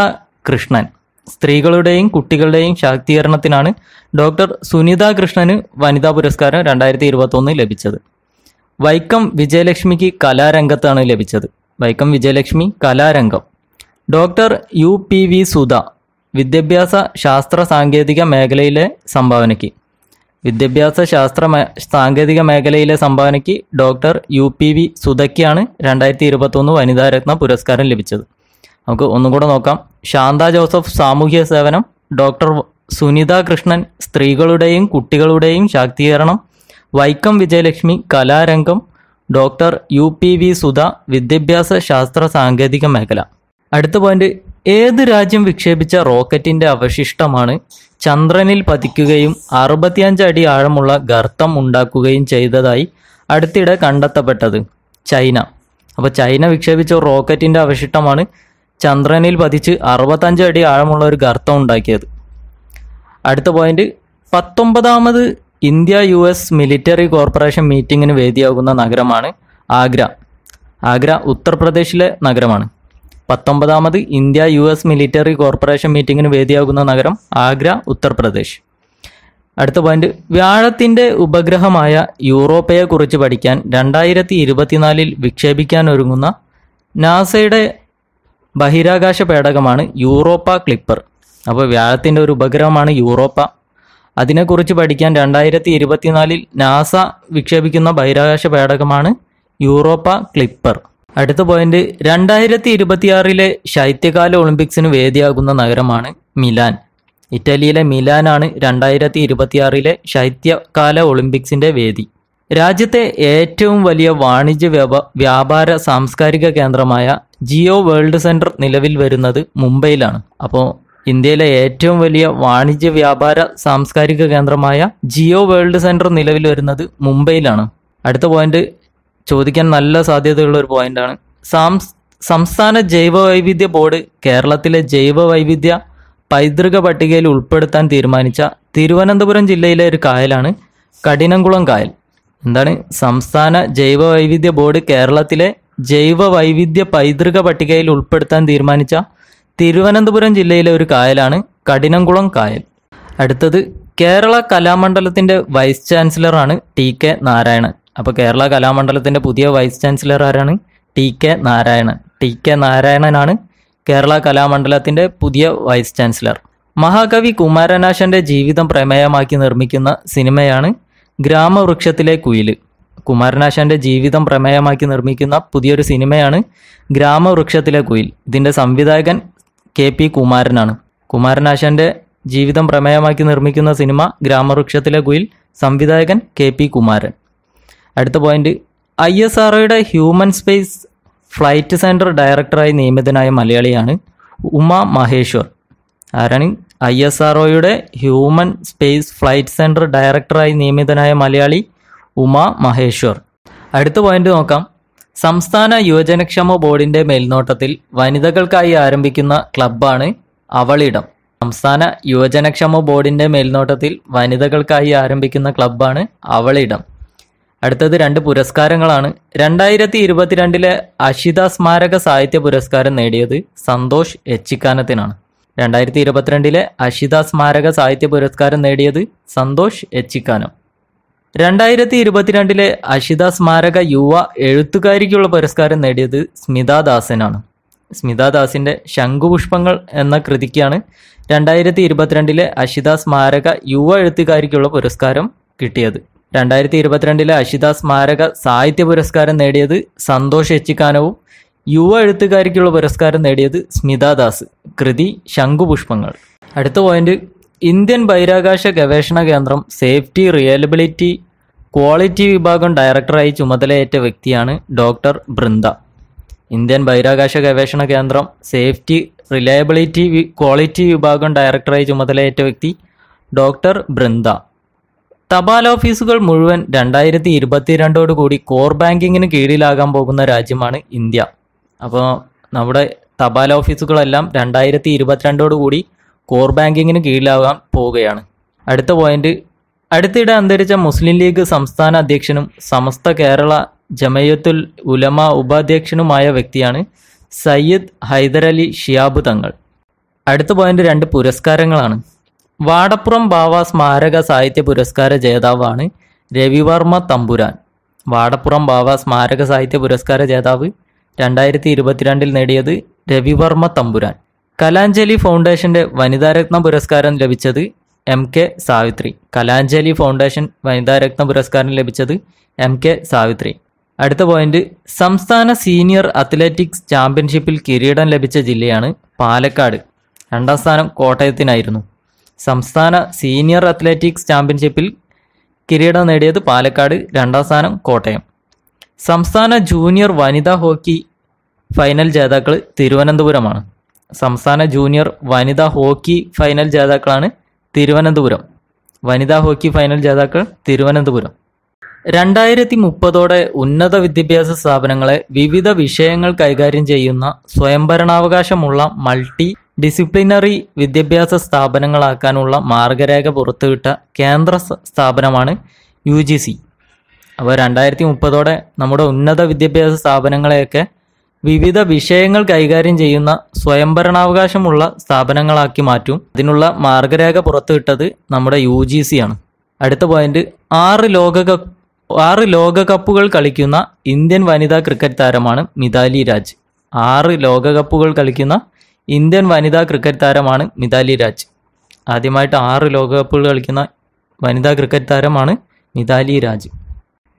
കൃഷ്ണൻ സ്ത്രീകളുടെയും കുട്ടികളുടെയും ശാക്തീകരണത്തിനാണ് ഡോക്ടർ സുനിത കൃഷ്ണന് വനിതാ പുരസ്കാരം രണ്ടായിരത്തി ഇരുപത്തൊന്ന് ലഭിച്ചത് വൈക്കം വിജയലക്ഷ്മിക്ക് കലാരംഗത്താണ് ലഭിച്ചത് വൈക്കം വിജയലക്ഷ്മി കലാരംഗം doctor U P V Sudha വിദ്യാഭ്യാസ ശാസ്ത്ര സാങ്കേതിക മേഖലയിലെ സംഭാവനയ്ക്ക് വിദ്യാഭ്യാസ ശാസ്ത്ര സാങ്കേതിക മേഖലയിലെ സംഭാവനയ്ക്ക് ഡോക്ടർ യു പി വി സുധയ്ക്കാണ് രണ്ടായിരത്തി ഇരുപത്തൊന്ന് വനിതാരത്ന പുരസ്കാരം ലഭിച്ചത് നമുക്ക് ഒന്നും കൂടെ നോക്കാം ശാന്ത ജോസഫ് സാമൂഹ്യ സേവനം ഡോക്ടർ സുനിത കൃഷ്ണൻ സ്ത്രീകളുടെയും കുട്ടികളുടെയും ശാക്തീകരണം വൈക്കം വിജയലക്ഷ്മി കലാരംഗം doctor U P V Sudha വിദ്യാഭ്യാസ ശാസ്ത്ര സാങ്കേതിക മേഖല അടുത്ത പോയിന്റ് ഏത് രാജ്യം വിക്ഷേപിച്ച റോക്കറ്റിന്റെ അവശിഷ്ടമാണ് ചന്ദ്രനിൽ പതിക്കുകയും അറുപത്തിയഞ്ച് അടി ആഴമുള്ള ഗർത്തം ഉണ്ടാക്കുകയും ചെയ്തതായി അടുത്തിടെ കണ്ടെത്തപ്പെട്ടത് ചൈന അപ്പോൾ ചൈന വിക്ഷേപിച്ച റോക്കറ്റിന്റെ അവശിഷ്ടമാണ് ചന്ദ്രനിൽ പതിച്ച് അറുപത്തഞ്ച് അടി ആഴമുള്ള ഒരു ഗർത്തം ഉണ്ടാക്കിയത് അടുത്ത പോയിന്റ് പത്തൊമ്പതാമത് India U S military corporation മീറ്റിങ്ങിന് വേദിയാകുന്ന നഗരമാണ് ആഗ്ര ആഗ്ര ഉത്തർപ്രദേശിലെ നഗരമാണ് പത്തൊമ്പതാമത് India U S military corporation മീറ്റിങ്ങിന് വേദിയാകുന്ന നഗരം ആഗ്ര ഉത്തർപ്രദേശ് അടുത്ത പോയിന്റ് വ്യാഴത്തിൻ്റെ ഉപഗ്രഹമായ യൂറോപ്പയെക്കുറിച്ച് പഠിക്കാൻ രണ്ടായിരത്തി ഇരുപത്തിനാലിൽ വിക്ഷേപിക്കാൻ ഒരുങ്ങുന്ന നാസയുടെ ബഹിരാകാശ പേടകമാണ് യൂറോപ്പ ക്ലിപ്പർ അപ്പോൾ വ്യാഴത്തിൻ്റെ ഒരു ഉപഗ്രഹമാണ് യൂറോപ്പ അതിനെക്കുറിച്ച് പഠിക്കാൻ രണ്ടായിരത്തി ഇരുപത്തിനാലിൽ നാസ വിക്ഷേപിക്കുന്ന ബഹിരാകാശ പേടകമാണ് യൂറോപ്പ ക്ലിപ്പർ അടുത്ത പോയിന്റ് രണ്ടായിരത്തി ഇരുപത്തിയാറിലെ ശൈത്യകാല ഒളിമ്പിക്സിന് വേദിയാകുന്ന നഗരമാണ് മിലാൻ ഇറ്റലിയിലെ മിലാനാണ് രണ്ടായിരത്തി ഇരുപത്തിയാറിലെ ശൈത്യകാല ഒളിമ്പിക്സിന്റെ വേദി രാജ്യത്തെ ഏറ്റവും വലിയ വാണിജ്യ വ്യാപാര സാംസ്കാരിക കേന്ദ്രമായ ജിയോ വേൾഡ് സെന്റർ നിലവിൽ വരുന്നത് മുംബൈയിലാണ് അപ്പോൾ ഇന്ത്യയിലെ ഏറ്റവും വലിയ വാണിജ്യ വ്യാപാര സാംസ്കാരിക കേന്ദ്രമായ ജിയോ വേൾഡ് സെന്റർ നിലവിൽ വരുന്നത് മുംബൈയിലാണ് അടുത്ത പോയിന്റ് ചോദിക്കാൻ നല്ല സാധ്യതയുള്ള ഒരു പോയിന്റാണ് സംസ്ഥാന ജൈവ വൈവിധ്യ ബോർഡ് കേരളത്തിലെ ജൈവ വൈവിധ്യ പൈതൃക പട്ടികയിൽ ഉൾപ്പെടുത്താൻ തീരുമാനിച്ച തിരുവനന്തപുരം ജില്ലയിലെ ഒരു കായലാണ് കഠിനംകുളം കായൽ എന്താണ് സംസ്ഥാന ജൈവ വൈവിധ്യ ബോർഡ് കേരളത്തിലെ ജൈവ വൈവിധ്യ പൈതൃക പട്ടികയിൽ ഉൾപ്പെടുത്താൻ തീരുമാനിച്ച തിരുവനന്തപുരം ജില്ലയിലെ ഒരു കായലാണ് കഠിനംകുളം കായൽ അടുത്തത് കേരള കലാമണ്ഡലത്തിന്റെ വൈസ് ചാൻസലറാണ് ടി കെ നാരായണൻ അപ്പോൾ കേരള കലാമണ്ഡലത്തിന്റെ പുതിയ വൈസ് ചാൻസലർ ആരാണ് T K Narayanan T K നാരായണനാണ് കേരള കലാമണ്ഡലത്തിന്റെ പുതിയ വൈസ് ചാൻസലർ മഹാകവി കുമാരനാശന്റെ ജീവിതം പ്രമേയമാക്കി നിർമ്മിക്കുന്ന സിനിമയാണ് ഗ്രാമവൃക്ഷത്തിലെ കുയിൽ കുമാരനാശാന്റെ ജീവിതം പ്രമേയമാക്കി നിർമ്മിക്കുന്ന പുതിയൊരു സിനിമയാണ് ഗ്രാമവൃക്ഷത്തിലെ കുയിൽ ഇതിൻ്റെ സംവിധായകൻ കെ പി കുമാരനാണ് കുമാരനാശാന്റെ ജീവിതം പ്രമേയമാക്കി നിർമ്മിക്കുന്ന സിനിമ ഗ്രാമവൃക്ഷത്തിലെ കുയിൽ സംവിധായകൻ കെ പി കുമാരൻ അടുത്ത പോയിന്റ് ഐ എസ് ആർഒയുടെ ഹ്യൂമൻ സ്പേസ് ഫ്ലൈറ്റ് സെൻറ്റർ ഡയറക്ടറായി നിയമിതനായ മലയാളിയാണ് ഉമ മഹേശ്വർ ആരാണ് ഐ എസ് ആർഒയുടെ ഹ്യൂമൻ സ്പേസ് ഫ്ലൈറ്റ് സെൻറ്റർ ഡയറക്ടറായി നിയമിതനായ മലയാളി ഉമ മഹേശ്വർ അടുത്ത പോയിന്റ് നോക്കാം സംസ്ഥാന യുവജനക്ഷേമ ബോർഡിന്റെ മേൽനോട്ടത്തിൽ വനിതകൾക്കായി ആരംഭിക്കുന്ന ക്ലബ്ബാണ് അവളിടം സംസ്ഥാന യുവജനക്ഷേമ ബോർഡിന്റെ മേൽനോട്ടത്തിൽ വനിതകൾക്കായി ആരംഭിക്കുന്ന ക്ലബ്ബാണ് അവളിടം അടുത്തത് രണ്ട് പുരസ്കാരങ്ങളാണ് രണ്ടായിരത്തി ഇരുപത്തിരണ്ടിലെ അഷിത സ്മാരക സാഹിത്യ പുരസ്കാരം നേടിയത് സന്തോഷ് എച്ചിക്കാനത്തിനാണ് രണ്ടായിരത്തി ഇരുപത്തിരണ്ടിലെ അഷിത സ്മാരക സാഹിത്യ പുരസ്കാരം നേടിയത് സന്തോഷ് എച്ചിക്കാനം രണ്ടായിരത്തി ഇരുപത്തിരണ്ടിലെ അഷിത സ്മാരക യുവ എഴുത്തുകാരിക്കുള്ള പുരസ്കാരം നേടിയത് സ്മിതാ ദാസനാണ് സ്മിതാ ദാസിന്റെ ശംഖുപുഷ്പങ്ങൾ എന്ന കൃതിക്കാണ് രണ്ടായിരത്തി ഇരുപത്തിരണ്ടിലെ അഷിത സ്മാരക യുവ എഴുത്തുകാരിക്കുള്ള പുരസ്കാരം കിട്ടിയത് രണ്ടായിരത്തി ഇരുപത്തിരണ്ടിലെ അഷിത സ്മാരക സാഹിത്യ പുരസ്കാരം നേടിയത് സന്തോഷ് എച്ചിക്കാനവും യുവ എഴുത്തുകാരിക്കുള്ള പുരസ്കാരം നേടിയത് സ്മിതാ ദാസ് കൃതി ശംഖുപുഷ്പങ്ങൾ അടുത്ത പോയിന്റ് ഇന്ത്യൻ ബഹിരാകാശ ഗവേഷണ കേന്ദ്രം സേഫ്റ്റി റിയലബിലിറ്റി ക്വാളിറ്റി വിഭാഗം ഡയറക്ടറായി ചുമതലയേറ്റ വ്യക്തിയാണ് ഡോക്ടർ ബൃന്ദ ഇന്ത്യൻ ബഹിരാകാശ ഗവേഷണ കേന്ദ്രം സേഫ്റ്റി റിലയബിലിറ്റി ക്വാളിറ്റി വിഭാഗം ഡയറക്ടറായി ചുമതലയേറ്റ വ്യക്തി ഡോക്ടർ ബൃന്ദ തപാൽ ഓഫീസുകൾ മുഴുവൻ രണ്ടായിരത്തി കൂടി കോർ ബാങ്കിങ്ങിന് കീഴിലാകാൻ പോകുന്ന രാജ്യമാണ് ഇന്ത്യ അപ്പോൾ നമ്മുടെ തപാൽ ഓഫീസുകളെല്ലാം രണ്ടായിരത്തി കൂടി കോർ ബാങ്കിങ്ങിന് കീഴിലാകാൻ പോവുകയാണ് അടുത്ത പോയിന്റ് അടുത്തിടെ അന്തരിച്ച മുസ്ലിം ലീഗ് സംസ്ഥാന അധ്യക്ഷനും സമസ്ത കേരള ജമയത്തുൽ ഉലമ ഉപാധ്യക്ഷനുമായ വ്യക്തിയാണ് സയ്യിദ് ഹൈദരലി ഷിയാബ് തങ്ങൾ അടുത്ത പോയിന്റ് രണ്ട് പുരസ്കാരങ്ങളാണ് വാടപ്പുറം ബാവ സ്മാരക സാഹിത്യ പുരസ്കാര ജേതാവാണ് രവിവർമ്മ തമ്പുരാൻ വാടപ്പുറം ബാവ സ്മാരക സാഹിത്യ പുരസ്കാര ജേതാവ് രണ്ടായിരത്തി ഇരുപത്തിരണ്ടിൽ നേടിയത് രവിവർമ്മ തമ്പുരാൻ കലാഞ്ജലി ഫൗണ്ടേഷന്റെ വനിതാരത്ന പുരസ്കാരം ലഭിച്ചത് M K Savithri Kalanjali foundation വനിതാ രക്തം പുരസ്കാരം ലഭിച്ചത് എം കെ സാവിത്രി അടുത്ത പോയിന്റ് സംസ്ഥാന സീനിയർ അത്ലറ്റിക്സ് ചാമ്പ്യൻഷിപ്പിൽ കിരീടം ലഭിച്ച ജില്ലയാണ് പാലക്കാട് രണ്ടാം സ്ഥാനം കോട്ടയത്തിനായിരുന്നു സംസ്ഥാന സീനിയർ അത്ലറ്റിക്സ് ചാമ്പ്യൻഷിപ്പിൽ കിരീടം നേടിയത് പാലക്കാട് രണ്ടാം സ്ഥാനം കോട്ടയം സംസ്ഥാന ജൂനിയർ വനിതാ ഹോക്കി ഫൈനൽ ജേതാക്കൾ തിരുവനന്തപുരമാണ് സംസ്ഥാന ജൂനിയർ വനിതാ ഹോക്കി ഫൈനൽ ജേതാക്കളാണ് തിരുവനന്തപുരം വനിതാ ഹോക്കി ഫൈനൽ ജേതാക്കൾ തിരുവനന്തപുരം രണ്ടായിരത്തി മുപ്പതോടെ ഉന്നത വിദ്യാഭ്യാസ സ്ഥാപനങ്ങളെ വിവിധ വിഷയങ്ങൾ കൈകാര്യം ചെയ്യുന്ന സ്വയംഭരണാവകാശമുള്ള മൾട്ടി ഡിസിപ്ലിനറി വിദ്യാഭ്യാസ സ്ഥാപനങ്ങളാക്കാനുള്ള മാർഗരേഖ പുറത്തുവിട്ട കേന്ദ്ര സ്ഥാപനമാണ് യു ജി സി അപ്പോൾ രണ്ടായിരത്തി മുപ്പതോടെ നമ്മുടെ ഉന്നത വിദ്യാഭ്യാസ സ്ഥാപനങ്ങളെയൊക്കെ വിവിധ വിഷയങ്ങൾ കൈകാര്യം ചെയ്യുന്ന സ്വയംഭരണാവകാശമുള്ള സ്ഥാപനങ്ങളാക്കി മാറ്റും അതിനുള്ള മാർഗരേഖ പുറത്തുവിട്ടത് നമ്മുടെ യു ജി സി ആണ് അടുത്ത പോയിന്റ് ആറ് ലോകകപ്പ് ആറ് ലോകകപ്പുകൾ കളിക്കുന്ന ഇന്ത്യൻ വനിതാ ക്രിക്കറ്റ് താരമാണ് മിതാലി രാജ് ആറ് ലോകകപ്പുകൾ കളിക്കുന്ന ഇന്ത്യൻ വനിതാ ക്രിക്കറ്റ് താരമാണ് മിതാലി രാജ് ആദ്യമായിട്ട് ആറ് ലോകകപ്പുകൾ കളിക്കുന്ന വനിതാ ക്രിക്കറ്റ് താരമാണ് മിതാലി രാജ്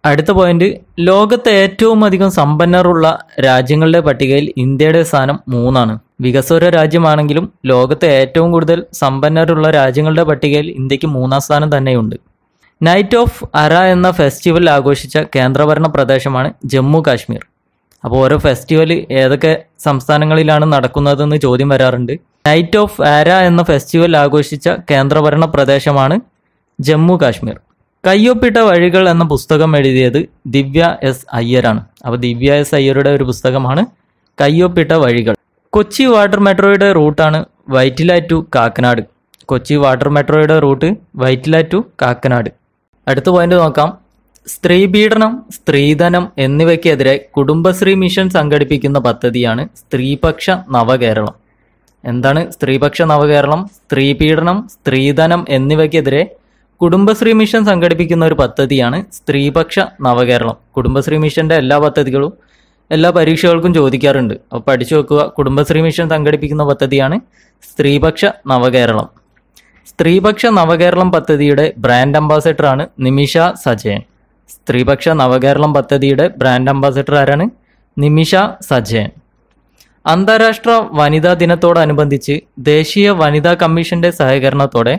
അടുത്ത പോയിന്റ് ലോകത്തെ ഏറ്റവും അധികം സമ്പന്നരുള്ള രാജ്യങ്ങളുടെ പട്ടികയിൽ ഇന്ത്യയുടെ സ്ഥാനം മൂന്നാണ് വികസ്വര രാജ്യമാണെങ്കിലും ലോകത്തെ ഏറ്റവും കൂടുതൽ സമ്പന്നരുള്ള രാജ്യങ്ങളുടെ പട്ടികയിൽ ഇന്ത്യക്ക് മൂന്നാം സ്ഥാനം തന്നെയുണ്ട് നൈറ്റ് ഓഫ് അറ എന്ന ഫെസ്റ്റിവൽ ആഘോഷിച്ച കേന്ദ്രഭരണ പ്രദേശമാണ് ജമ്മു കാശ്മീർ അപ്പോൾ ഓരോ ഫെസ്റ്റിവൽ ഏതൊക്കെ സംസ്ഥാനങ്ങളിലാണ് നടക്കുന്നതെന്ന് ചോദ്യം വരാറുണ്ട് നൈറ്റ് ഓഫ് ആര എന്ന ഫെസ്റ്റിവൽ ആഘോഷിച്ച കേന്ദ്രഭരണ പ്രദേശമാണ് ജമ്മു കാശ്മീർ കയ്യൊപ്പിട്ട വഴികൾ എന്ന പുസ്തകം എഴുതിയത് ദിവ്യ എസ് അയ്യരാണ് അപ്പോൾ ദിവ്യ എസ് അയ്യരുടെ ഒരു പുസ്തകമാണ് കയ്യൊപ്പിട്ട വഴികൾ കൊച്ചി വാട്ടർ മെട്രോയുടെ റൂട്ടാണ് വൈറ്റില ടു കാക്കനാട് കൊച്ചി വാട്ടർ മെട്രോയുടെ റൂട്ട് വൈറ്റില ടു കാക്കനാട് അടുത്ത പോയിന്റ് നോക്കാം സ്ത്രീപീഡനം സ്ത്രീധനം എന്നിവയ്ക്കെതിരെ കുടുംബശ്രീ മിഷൻ സംഘടിപ്പിക്കുന്ന പദ്ധതിയാണ് സ്ത്രീപക്ഷ നവകേരളം എന്താണ് സ്ത്രീപക്ഷ നവകേരളം സ്ത്രീപീഡനം സ്ത്രീധനം എന്നിവയ്ക്കെതിരെ കുടുംബശ്രീ മിഷൻ സംഘടിപ്പിക്കുന്ന ഒരു പദ്ധതിയാണ് സ്ത്രീപക്ഷ നവകേരളം കുടുംബശ്രീ മിഷന്റെ എല്ലാ പദ്ധതികളും എല്ലാ പരീക്ഷകൾക്കും ചോദിക്കാറുണ്ട് അപ്പോൾ പഠിച്ചു വെക്കുക കുടുംബശ്രീ മിഷൻ സംഘടിപ്പിക്കുന്ന പദ്ധതിയാണ് സ്ത്രീപക്ഷ നവകേരളം സ്ത്രീപക്ഷ നവകേരളം പദ്ധതിയുടെ ബ്രാൻഡ് അംബാസഡറാണ് നിമിഷ സജയൻ സ്ത്രീപക്ഷ നവകേരളം പദ്ധതിയുടെ ബ്രാൻഡ് അംബാസഡർ ആരാണ് നിമിഷ സജയൻ അന്താരാഷ്ട്ര വനിതാ ദിനത്തോടനുബന്ധിച്ച് ദേശീയ വനിതാ കമ്മീഷന്റെ സഹകരണത്തോടെ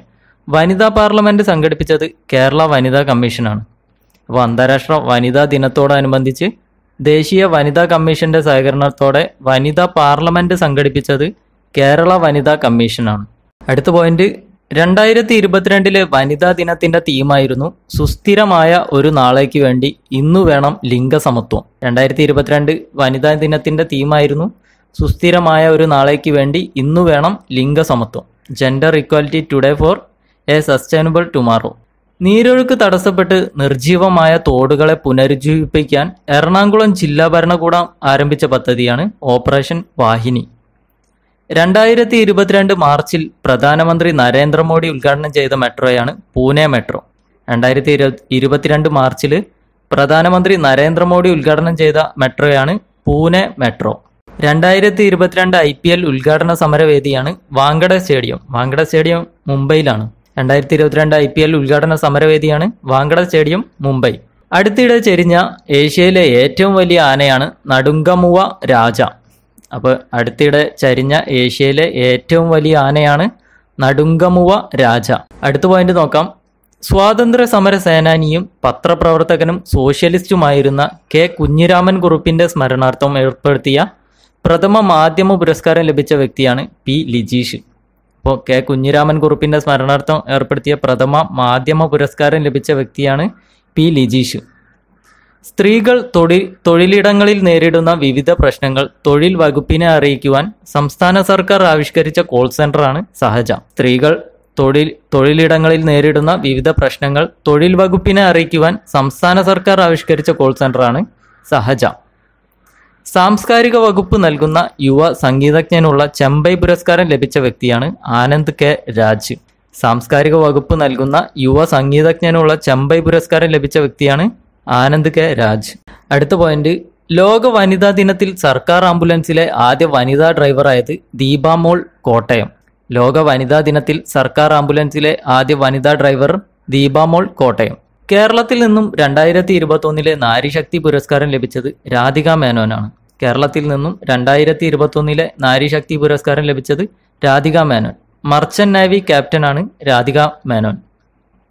വനിതാ പാർലമെന്റ് സംഘടിപ്പിച്ചത് കേരള വനിതാ കമ്മീഷനാണ് അപ്പോൾ അന്താരാഷ്ട്ര വനിതാ ദിനത്തോടനുബന്ധിച്ച് ദേശീയ വനിതാ കമ്മീഷന്റെ സഹകരണത്തോടെ വനിതാ പാർലമെന്റ് സംഘടിപ്പിച്ചത് കേരള വനിതാ കമ്മീഷനാണ് അടുത്ത പോയിന്റ് രണ്ടായിരത്തി ഇരുപത്തിരണ്ടിലെ വനിതാ ദിനത്തിന്റെ തീമായിരുന്നു സുസ്ഥിരമായ ഒരു നാളേക്ക് വേണ്ടി ഇന്നു വേണം ലിംഗസമത്വം രണ്ടായിരത്തി ഇരുപത്തിരണ്ട് വനിതാ ദിനത്തിന്റെ തീമായിരുന്നു സുസ്ഥിരമായ ഒരു നാളേക്ക് വേണ്ടി ഇന്നു വേണം ലിംഗസമത്വം gender equality today for a sustainable tomorrow നീരൊഴുക്ക് തടസ്സപ്പെട്ട് നിർജീവമായ തോടുകളെ പുനരുജ്ജീവിപ്പിക്കാൻ എറണാകുളം ജില്ലാ ഭരണകൂടം ആരംഭിച്ച പദ്ധതിയാണ് ഓപ്പറേഷൻ വാഹിനി രണ്ടായിരത്തി ഇരുപത്തിരണ്ട് മാർച്ചിൽ പ്രധാനമന്ത്രി നരേന്ദ്രമോദി ഉദ്ഘാടനം ചെയ്ത മെട്രോയാണ് പൂനെ മെട്രോ രണ്ടായിരത്തി ഇരുപത്തിരണ്ട് മാർച്ചിൽ പ്രധാനമന്ത്രി നരേന്ദ്രമോദി ഉദ്ഘാടനം ചെയ്ത മെട്രോയാണ് പൂനെ മെട്രോ രണ്ടായിരത്തി ഇരുപത്തിരണ്ട് ഐ പി എൽ ഉദ്ഘാടന സമരവേദിയാണ് വാങ്കട സ്റ്റേഡിയം വാങ്കട സ്റ്റേഡിയം മുംബൈയിലാണ് രണ്ടായിരത്തി ഇരുപത്തിരണ്ട് ഐ പി എൽ ഉദ്ഘാടന സമരവേദിയാണ് വാങ്കട സ്റ്റേഡിയം മുംബൈ അടുത്തിടെ ചെരിഞ്ഞ ഏഷ്യയിലെ ഏറ്റവും വലിയ ആനയാണ് നടുങ്കമുവ രാജ അപ്പോൾ അടുത്തിടെ ചരിഞ്ഞ ഏഷ്യയിലെ ഏറ്റവും വലിയ ആനയാണ് നടുങ്കമുവ രാജ അടുത്ത പോയിന്റ് നോക്കാം സ്വാതന്ത്ര്യ സമര സേനാനിയും പത്രപ്രവർത്തകനും സോഷ്യലിസ്റ്റുമായിരുന്ന കെ കുഞ്ഞിരാമൻ കുറുപ്പിന്റെ സ്മരണാർത്ഥം ഏർപ്പെടുത്തിയ പ്രഥമ മാധ്യമ പുരസ്കാരം ലഭിച്ച വ്യക്തിയാണ് പി ലിജീഷ് അപ്പോൾ കെ കുഞ്ഞിരാമൻ കുറുപ്പിൻ്റെ സ്മരണാർത്ഥം ഏർപ്പെടുത്തിയ പ്രഥമ മാധ്യമ പുരസ്കാരം ലഭിച്ച വ്യക്തിയാണ് പി ലിജീഷു സ്ത്രീകൾ തൊഴിൽ തൊഴിലിടങ്ങളിൽ നേരിടുന്ന വിവിധ പ്രശ്നങ്ങൾ തൊഴിൽ വകുപ്പിനെ അറിയിക്കുവാൻ സംസ്ഥാന സർക്കാർ ആവിഷ്കരിച്ച കോൾ സെൻ്ററാണ് സഹജ സ്ത്രീകൾ തൊഴിൽ തൊഴിലിടങ്ങളിൽ നേരിടുന്ന വിവിധ പ്രശ്നങ്ങൾ തൊഴിൽ വകുപ്പിനെ അറിയിക്കുവാൻ സംസ്ഥാന സർക്കാർ ആവിഷ്കരിച്ച കോൾ സെൻ്ററാണ് സഹജ സാംസ്കാരിക വകുപ്പ് നൽകുന്ന യുവ സംഗീതജ്ഞനുള്ള ചെമ്പൈ പുരസ്കാരം ലഭിച്ച വ്യക്തിയാണ് ആനന്ദ് കെ രാജ് സാംസ്കാരിക വകുപ്പ് നൽകുന്ന യുവ സംഗീതജ്ഞനുള്ള ചെമ്പൈ പുരസ്കാരം ലഭിച്ച വ്യക്തിയാണ് ആനന്ദ് കെ രാജ് അടുത്ത പോയിന്റ് ലോക വനിതാ ദിനത്തിൽ സർക്കാർ ആംബുലൻസിലെ ആദ്യ വനിതാ ഡ്രൈവറായത് ദീപാമോൾ കോട്ടയം ലോക വനിതാ ദിനത്തിൽ സർക്കാർ ആംബുലൻസിലെ ആദ്യ വനിതാ ഡ്രൈവർ ദീപാമോൾ കോട്ടയം കേരളത്തിൽ നിന്നും രണ്ടായിരത്തി ഇരുപത്തൊന്നിലെ നാരിശക്തി പുരസ്കാരം ലഭിച്ചത് രാധിക മേനോനാണ് കേരളത്തിൽ നിന്നും രണ്ടായിരത്തി ഇരുപത്തൊന്നിലെ നാരിശക്തി പുരസ്കാരം ലഭിച്ചത് രാധിക മേനോൻ മർച്ചന്റ് നേവി ക്യാപ്റ്റനാണ് രാധിക മേനോൻ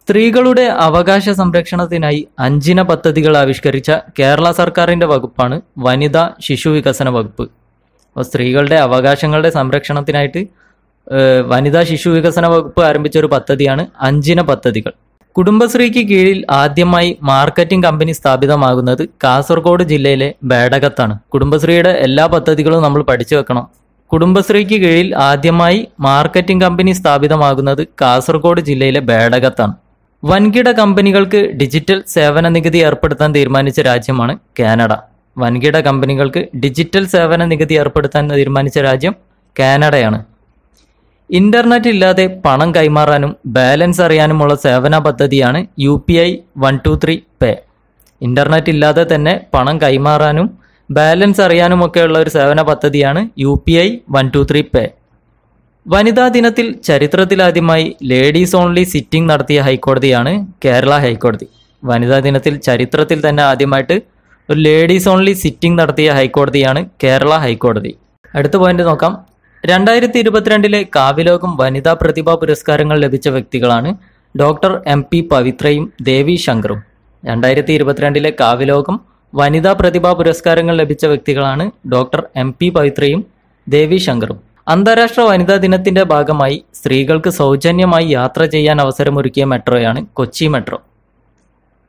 സ്ത്രീകളുടെ അവകാശ സംരക്ഷണത്തിനായി അഞ്ചിന പദ്ധതികൾ ആവിഷ്കരിച്ച കേരള സർക്കാരിന്റെ വകുപ്പാണ് വനിതാ ശിശു വികസന വകുപ്പ് അപ്പോൾ സ്ത്രീകളുടെ അവകാശങ്ങളുടെ സംരക്ഷണത്തിനായിട്ട് വനിതാ ശിശു വികസന വകുപ്പ് ആരംഭിച്ച ഒരു പദ്ധതിയാണ് അഞ്ചിന പദ്ധതികൾ കുടുംബശ്രീക്ക് കീഴിൽ ആദ്യമായി മാർക്കറ്റിംഗ് കമ്പനി സ്ഥാപിതമാകുന്നത് കാസർഗോഡ് ജില്ലയിലെ ബേടകത്താണ് കുടുംബശ്രീയുടെ എല്ലാ പദ്ധതികളും നമ്മൾ പഠിച്ചു വെക്കണം കുടുംബശ്രീക്ക് കീഴിൽ ആദ്യമായി മാർക്കറ്റിംഗ് കമ്പനി സ്ഥാപിതമാകുന്നത് കാസർഗോഡ് ജില്ലയിലെ ബേടകത്താണ് വൻകിട കമ്പനികൾക്ക് ഡിജിറ്റൽ സേവന നികുതി ഏർപ്പെടുത്താൻ തീരുമാനിച്ച രാജ്യമാണ് കാനഡ വൻകിട കമ്പനികൾക്ക് ഡിജിറ്റൽ സേവന നികുതി ഏർപ്പെടുത്താൻ തീരുമാനിച്ച രാജ്യം കാനഡയാണ് ഇന്റർനെറ്റ് ഇല്ലാതെ പണം കൈമാറാനും ബാലൻസ് അറിയാനുമുള്ള സേവന പദ്ധതിയാണ് U P I one two three pay internet ഇല്ലാതെ തന്നെ പണം കൈമാറാനും ബാലൻസ് അറിയാനുമൊക്കെയുള്ള ഒരു സേവന പദ്ധതിയാണ് U P I one two three pay വനിതാ ദിനത്തിൽ ചരിത്രത്തിലാദ്യമായി ലേഡീസ് ഓൺലി സിറ്റിംഗ് നടത്തിയ ഹൈക്കോടതിയാണ് കേരള ഹൈക്കോടതി വനിതാ ദിനത്തിൽ ചരിത്രത്തിൽ തന്നെ ആദ്യമായിട്ട് ഒരു ലേഡീസ് ഓൺലി സിറ്റിംഗ് നടത്തിയ ഹൈക്കോടതിയാണ് കേരള ഹൈക്കോടതി അടുത്ത പോയിന്റ് നോക്കാം രണ്ടായിരത്തി ഇരുപത്തിരണ്ടിലെ കാവ്യലോകം വനിതാ പ്രതിഭാ പുരസ്കാരങ്ങൾ ലഭിച്ച വ്യക്തികളാണ് ഡോക്ടർ എം പി പവിത്രയും ദേവി ശങ്കറും രണ്ടായിരത്തി ഇരുപത്തിരണ്ടിലെ കാവ്യലോകം വനിതാ പ്രതിഭാ പുരസ്കാരങ്ങൾ ലഭിച്ച വ്യക്തികളാണ് ഡോക്ടർ എം പി പവിത്രയും ദേവി ശങ്കറും അന്താരാഷ്ട്ര വനിതാ ദിനത്തിന്റെ ഭാഗമായി സ്ത്രീകൾക്ക് സൗജന്യമായി യാത്ര ചെയ്യാൻ അവസരമൊരുക്കിയ മെട്രോയാണ് കൊച്ചി മെട്രോ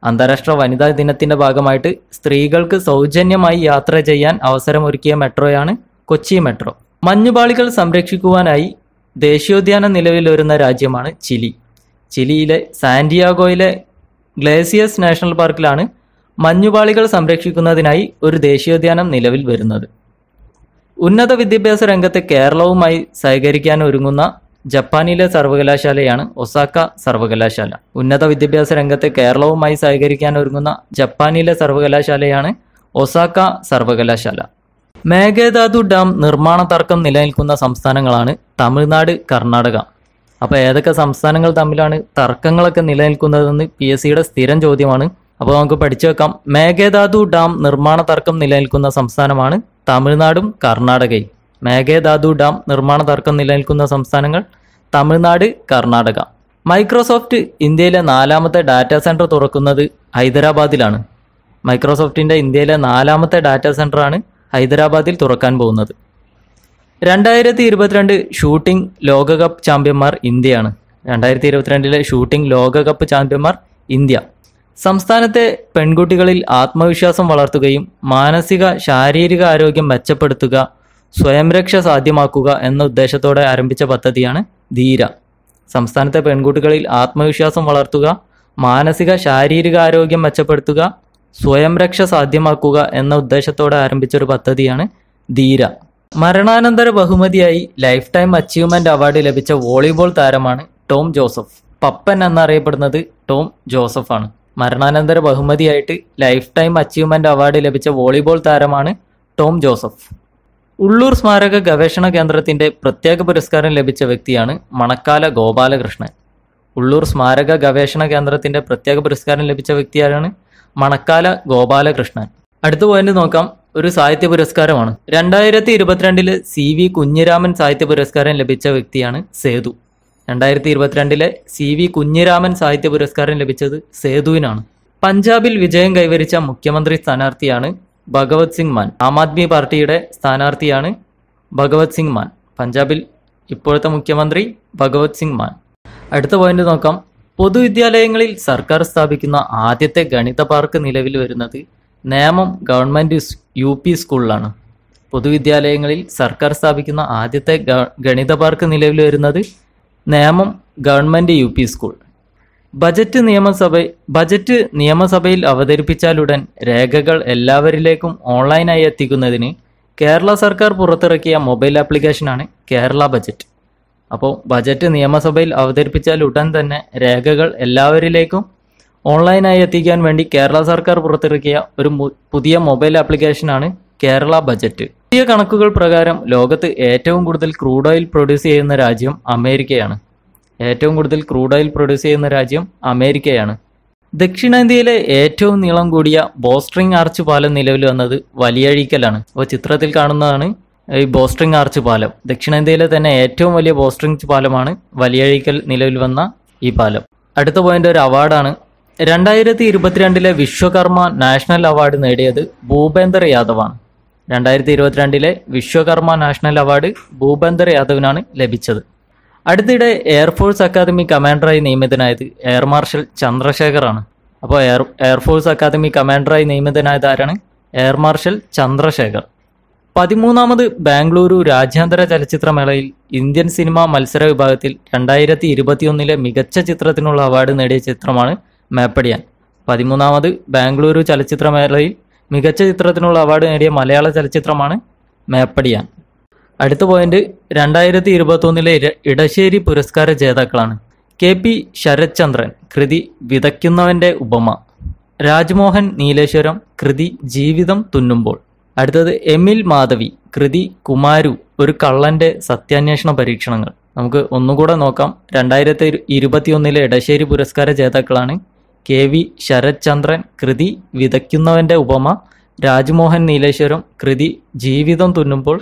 അന്താരാഷ്ട്ര വനിതാ ദിനത്തിന്റെ ഭാഗമായിട്ട് സ്ത്രീകൾക്ക് സൗജന്യമായി യാത്ര ചെയ്യാൻ അവസരമൊരുക്കിയ മെട്രോയാണ് കൊച്ചി മെട്രോ മഞ്ഞുപാളികൾ സംരക്ഷിക്കുവാനായി ദേശീയോദ്യാനം നിലവിൽ വരുന്ന രാജ്യമാണ് ചിലി ചിലിയിലെ സാന്റിയാഗോയിലെ ഗ്ലേസിയസ് നാഷണൽ പാർക്കിലാണ് മഞ്ഞുപാളികൾ സംരക്ഷിക്കുന്നതിനായി ഒരു ദേശീയോദ്യാനം നിലവിൽ വരുന്നത് ഉന്നത വിദ്യാഭ്യാസ രംഗത്ത് കേരളവുമായി സഹകരിക്കാൻ ഒരുങ്ങുന്ന ജപ്പാനിലെ സർവകലാശാലയാണ് ഒസാക്ക സർവകലാശാല ഉന്നത വിദ്യാഭ്യാസ രംഗത്ത് കേരളവുമായി സഹകരിക്കാൻ ഒരുങ്ങുന്ന ജപ്പാനിലെ സർവകലാശാലയാണ് ഒസാക്ക സർവകലാശാല മേഘേതാതു ഡാം നിർമ്മാണ തർക്കം നിലനിൽക്കുന്ന സംസ്ഥാനങ്ങളാണ് തമിഴ്നാട് കർണാടക അപ്പോൾ ഏതൊക്കെ സംസ്ഥാനങ്ങൾ തമ്മിലാണ് തർക്കങ്ങളൊക്കെ നിലനിൽക്കുന്നതെന്ന് പി എസ് സിയുടെ സ്ഥിരം ചോദ്യമാണ് അപ്പോൾ നമുക്ക് പഠിച്ചു വെക്കാം മേഘേതാതു ഡാം നിർമ്മാണ തർക്കം നിലനിൽക്കുന്ന സംസ്ഥാനമാണ് തമിഴ്നാടും കർണാടകയും മേഘേതാതു ഡാം നിർമ്മാണ തർക്കം നിലനിൽക്കുന്ന സംസ്ഥാനങ്ങൾ തമിഴ്നാട് കർണാടക മൈക്രോസോഫ്റ്റ് ഇന്ത്യയിലെ നാലാമത്തെ ഡാറ്റാ സെൻറ്റർ തുറക്കുന്നത് ഹൈദരാബാദിലാണ് മൈക്രോസോഫ്റ്റിൻ്റെ ഇന്ത്യയിലെ നാലാമത്തെ ഡാറ്റാ ആണ് ഹൈദരാബാദിൽ തുറക്കാൻ പോകുന്നത് രണ്ടായിരത്തി ഇരുപത്തിരണ്ട് ഷൂട്ടിംഗ് ലോകകപ്പ് ചാമ്പ്യന്മാർ ഇന്ത്യയാണ് രണ്ടായിരത്തി ഇരുപത്തിരണ്ടിലെ ഷൂട്ടിംഗ് ലോകകപ്പ് ചാമ്പ്യന്മാർ ഇന്ത്യ സംസ്ഥാനത്തെ പെൺകുട്ടികളിൽ ആത്മവിശ്വാസം വളർത്തുകയും മാനസിക ശാരീരിക ആരോഗ്യം മെച്ചപ്പെടുത്തുക സ്വയംരക്ഷ സാധ്യമാക്കുക എന്ന ഉദ്ദേശത്തോടെ ആരംഭിച്ച പദ്ധതിയാണ് ധീര സംസ്ഥാനത്തെ പെൺകുട്ടികളിൽ ആത്മവിശ്വാസം വളർത്തുക മാനസിക ശാരീരിക ആരോഗ്യം മെച്ചപ്പെടുത്തുക സ്വയം രക്ഷ സാധ്യമാക്കുക എന്ന ഉദ്ദേശത്തോടെ ആരംഭിച്ച ഒരു പദ്ധതിയാണ് ധീര മരണാനന്തര ബഹുമതിയായി ലൈഫ് ടൈം അച്ചീവ്മെന്റ് അവാർഡ് ലഭിച്ച വോളിബോൾ താരമാണ് ടോം ജോസഫ് പപ്പൻ എന്നറിയപ്പെടുന്നത് ടോം ജോസഫാണ് മരണാനന്തര ബഹുമതിയായിട്ട് ലൈഫ് ടൈം അച്ചീവ്മെന്റ് അവാർഡ് ലഭിച്ച വോളിബോൾ താരമാണ് ടോം ജോസഫ് ഉള്ളൂർ സ്മാരക ഗവേഷണ കേന്ദ്രത്തിന്റെ പ്രത്യേക പുരസ്കാരം ലഭിച്ച വ്യക്തിയാണ് മണക്കാല ഗോപാലകൃഷ്ണൻ ഉള്ളൂർ സ്മാരക ഗവേഷണ കേന്ദ്രത്തിന്റെ പ്രത്യേക പുരസ്കാരം ലഭിച്ച വ്യക്തിയാണ് മണക്കാല ഗോപാലകൃഷ്ണൻ അടുത്ത പോയിന്റ് നോക്കാം ഒരു സാഹിത്യ പുരസ്കാരമാണ് രണ്ടായിരത്തി ഇരുപത്തിരണ്ടില് സി വി കുഞ്ഞിരാമൻ സാഹിത്യ പുരസ്കാരം ലഭിച്ച വ്യക്തിയാണ് സേതു രണ്ടായിരത്തി ഇരുപത്തിരണ്ടിലെ സി വി കുഞ്ഞിരാമൻ സാഹിത്യ പുരസ്കാരം ലഭിച്ചത് സേതുവിനാണ് പഞ്ചാബിൽ വിജയം കൈവരിച്ച മുഖ്യമന്ത്രി സ്ഥാനാർത്ഥിയാണ് ഭഗവത് സിംഗ് മാൻ ആം ആദ്മി പാർട്ടിയുടെ സ്ഥാനാർത്ഥിയാണ് ഭഗവത് സിംഗ് മാൻ പഞ്ചാബിൽ ഇപ്പോഴത്തെ മുഖ്യമന്ത്രി ഭഗവത് സിംഗ് മാൻ അടുത്ത പോയിന്റ് നോക്കാം പൊതുവിദ്യാലയങ്ങളിൽ സർക്കാർ സ്ഥാപിക്കുന്ന ആദ്യത്തെ ഗണിത പാർക്ക് നിലവിൽ വരുന്നത് നേമം ഗവൺമെൻറ് യു പി സ്കൂളിലാണ് പൊതുവിദ്യാലയങ്ങളിൽ സർക്കാർ സ്ഥാപിക്കുന്ന ആദ്യത്തെ ഗണിത പാർക്ക് നിലവിൽ വരുന്നത് Nemom government U P school budget നിയമസഭ ബജറ്റ് നിയമസഭയിൽ അവതരിപ്പിച്ചാലുടൻ രേഖകൾ എല്ലാവരിലേക്കും ഓൺലൈനായി എത്തിക്കുന്നതിന് കേരള സർക്കാർ പുറത്തിറക്കിയ മൊബൈൽ ആപ്ലിക്കേഷനാണ് കേരള ബജറ്റ് അപ്പോൾ ബജറ്റ് നിയമസഭയിൽ അവതരിപ്പിച്ചാൽ ഉടൻ തന്നെ രേഖകൾ എല്ലാവരിലേക്കും ഓൺലൈനായി എത്തിക്കാൻ വേണ്ടി കേരള സർക്കാർ പുറത്തിറക്കിയ ഒരു പുതിയ മൊബൈൽ ആപ്ലിക്കേഷനാണ് കേരള ബജറ്റ് പുതിയ കണക്കുകൾ പ്രകാരം ലോകത്ത് ഏറ്റവും കൂടുതൽ ക്രൂഡ് ഓയിൽ പ്രൊഡ്യൂസ് ചെയ്യുന്ന രാജ്യം അമേരിക്കയാണ് ഏറ്റവും കൂടുതൽ ക്രൂഡ് ഓയിൽ പ്രൊഡ്യൂസ് ചെയ്യുന്ന രാജ്യം അമേരിക്കയാണ് ദക്ഷിണേന്ത്യയിലെ ഏറ്റവും നീളം കൂടിയ ബോസ്ട്രിങ് ആർച്ച് പാലം നിലവിൽ വന്നത് വലിയഴീക്കലാണ് അപ്പോൾ ചിത്രത്തിൽ കാണുന്നതാണ് ഈ ബോസ്ട്രിങ് ആർച്ച് പാലം ദക്ഷിണേന്ത്യയിലെ തന്നെ ഏറ്റവും വലിയ ബോസ്ട്രിങ് പാലമാണ് വലിയഴിക്കൽ നിലവിൽ വന്ന ഈ പാലം അടുത്ത പോയിന്റ് ഒരു അവാർഡാണ് രണ്ടായിരത്തി ഇരുപത്തിരണ്ടിലെ വിശ്വകർമ്മ നാഷണൽ അവാർഡ് നേടിയത് ഭൂപേന്ദർ യാദവാണ് രണ്ടായിരത്തി ഇരുപത്തിരണ്ടിലെ വിശ്വകർമ്മ നാഷണൽ അവാർഡ് ഭൂപേന്ദർ യാദവിനാണ് ലഭിച്ചത് അടുത്തിടെ എയർഫോഴ്സ് അക്കാദമി കമാൻഡറായി നിയമിതനായത് എയർ മാർഷൽ ചന്ദ്രശേഖറാണ് അപ്പോൾ എയർ എയർഫോഴ്സ് അക്കാദമി കമാൻഡറായി നിയമിതനായത് ആരാണ് എയർ മാർഷൽ ചന്ദ്രശേഖർ പതിമൂന്നാമത് ബാംഗ്ലൂരു രാജ്യാന്തര ചലച്ചിത്രമേളയിൽ ഇന്ത്യൻ സിനിമ മത്സര വിഭാഗത്തിൽ രണ്ടായിരത്തി ഇരുപത്തിയൊന്നിലെ മികച്ച ചിത്രത്തിനുള്ള അവാർഡ് നേടിയ ചിത്രമാണ് മേപ്പടിയാൻ പതിമൂന്നാമത് ബാംഗ്ലൂരു ചലച്ചിത്രമേളയിൽ മികച്ച ചിത്രത്തിനുള്ള അവാർഡ് നേടിയ മലയാള ചലച്ചിത്രമാണ് മേപ്പടിയാൻ അടുത്ത പോയിന്റ് രണ്ടായിരത്തി ഇരുപത്തൊന്നിലെ ഇടശ്ശേരി പുരസ്കാര ജേതാക്കളാണ് കെ പി ശരത്ചന്ദ്രൻ കൃതി വിതയ്ക്കുന്നവന്റെ ഉപമ രാജ്മോഹൻ നീലേശ്വരം കൃതി ജീവിതം തുന്നുമ്പോൾ അടുത്തത് എമിൽ മാധവി കൃതി കുമാരു ഒരു കള്ളന്റെ സത്യാന്വേഷണ പരീക്ഷണങ്ങൾ നമുക്ക് ഒന്നുകൂടെ നോക്കാം രണ്ടായിരത്തി ഇരുപത്തിയൊന്നിലെ ഇടശ്ശേരി പുരസ്കാര ജേതാക്കളാണ് കെ വി ശരത് ചന്ദ്രൻ കൃതി വിതയ്ക്കുന്നവന്റെ ഉപമ രാജ്മോഹൻ നീലേശ്വരം കൃതി ജീവിതം തുന്നുമ്പോൾ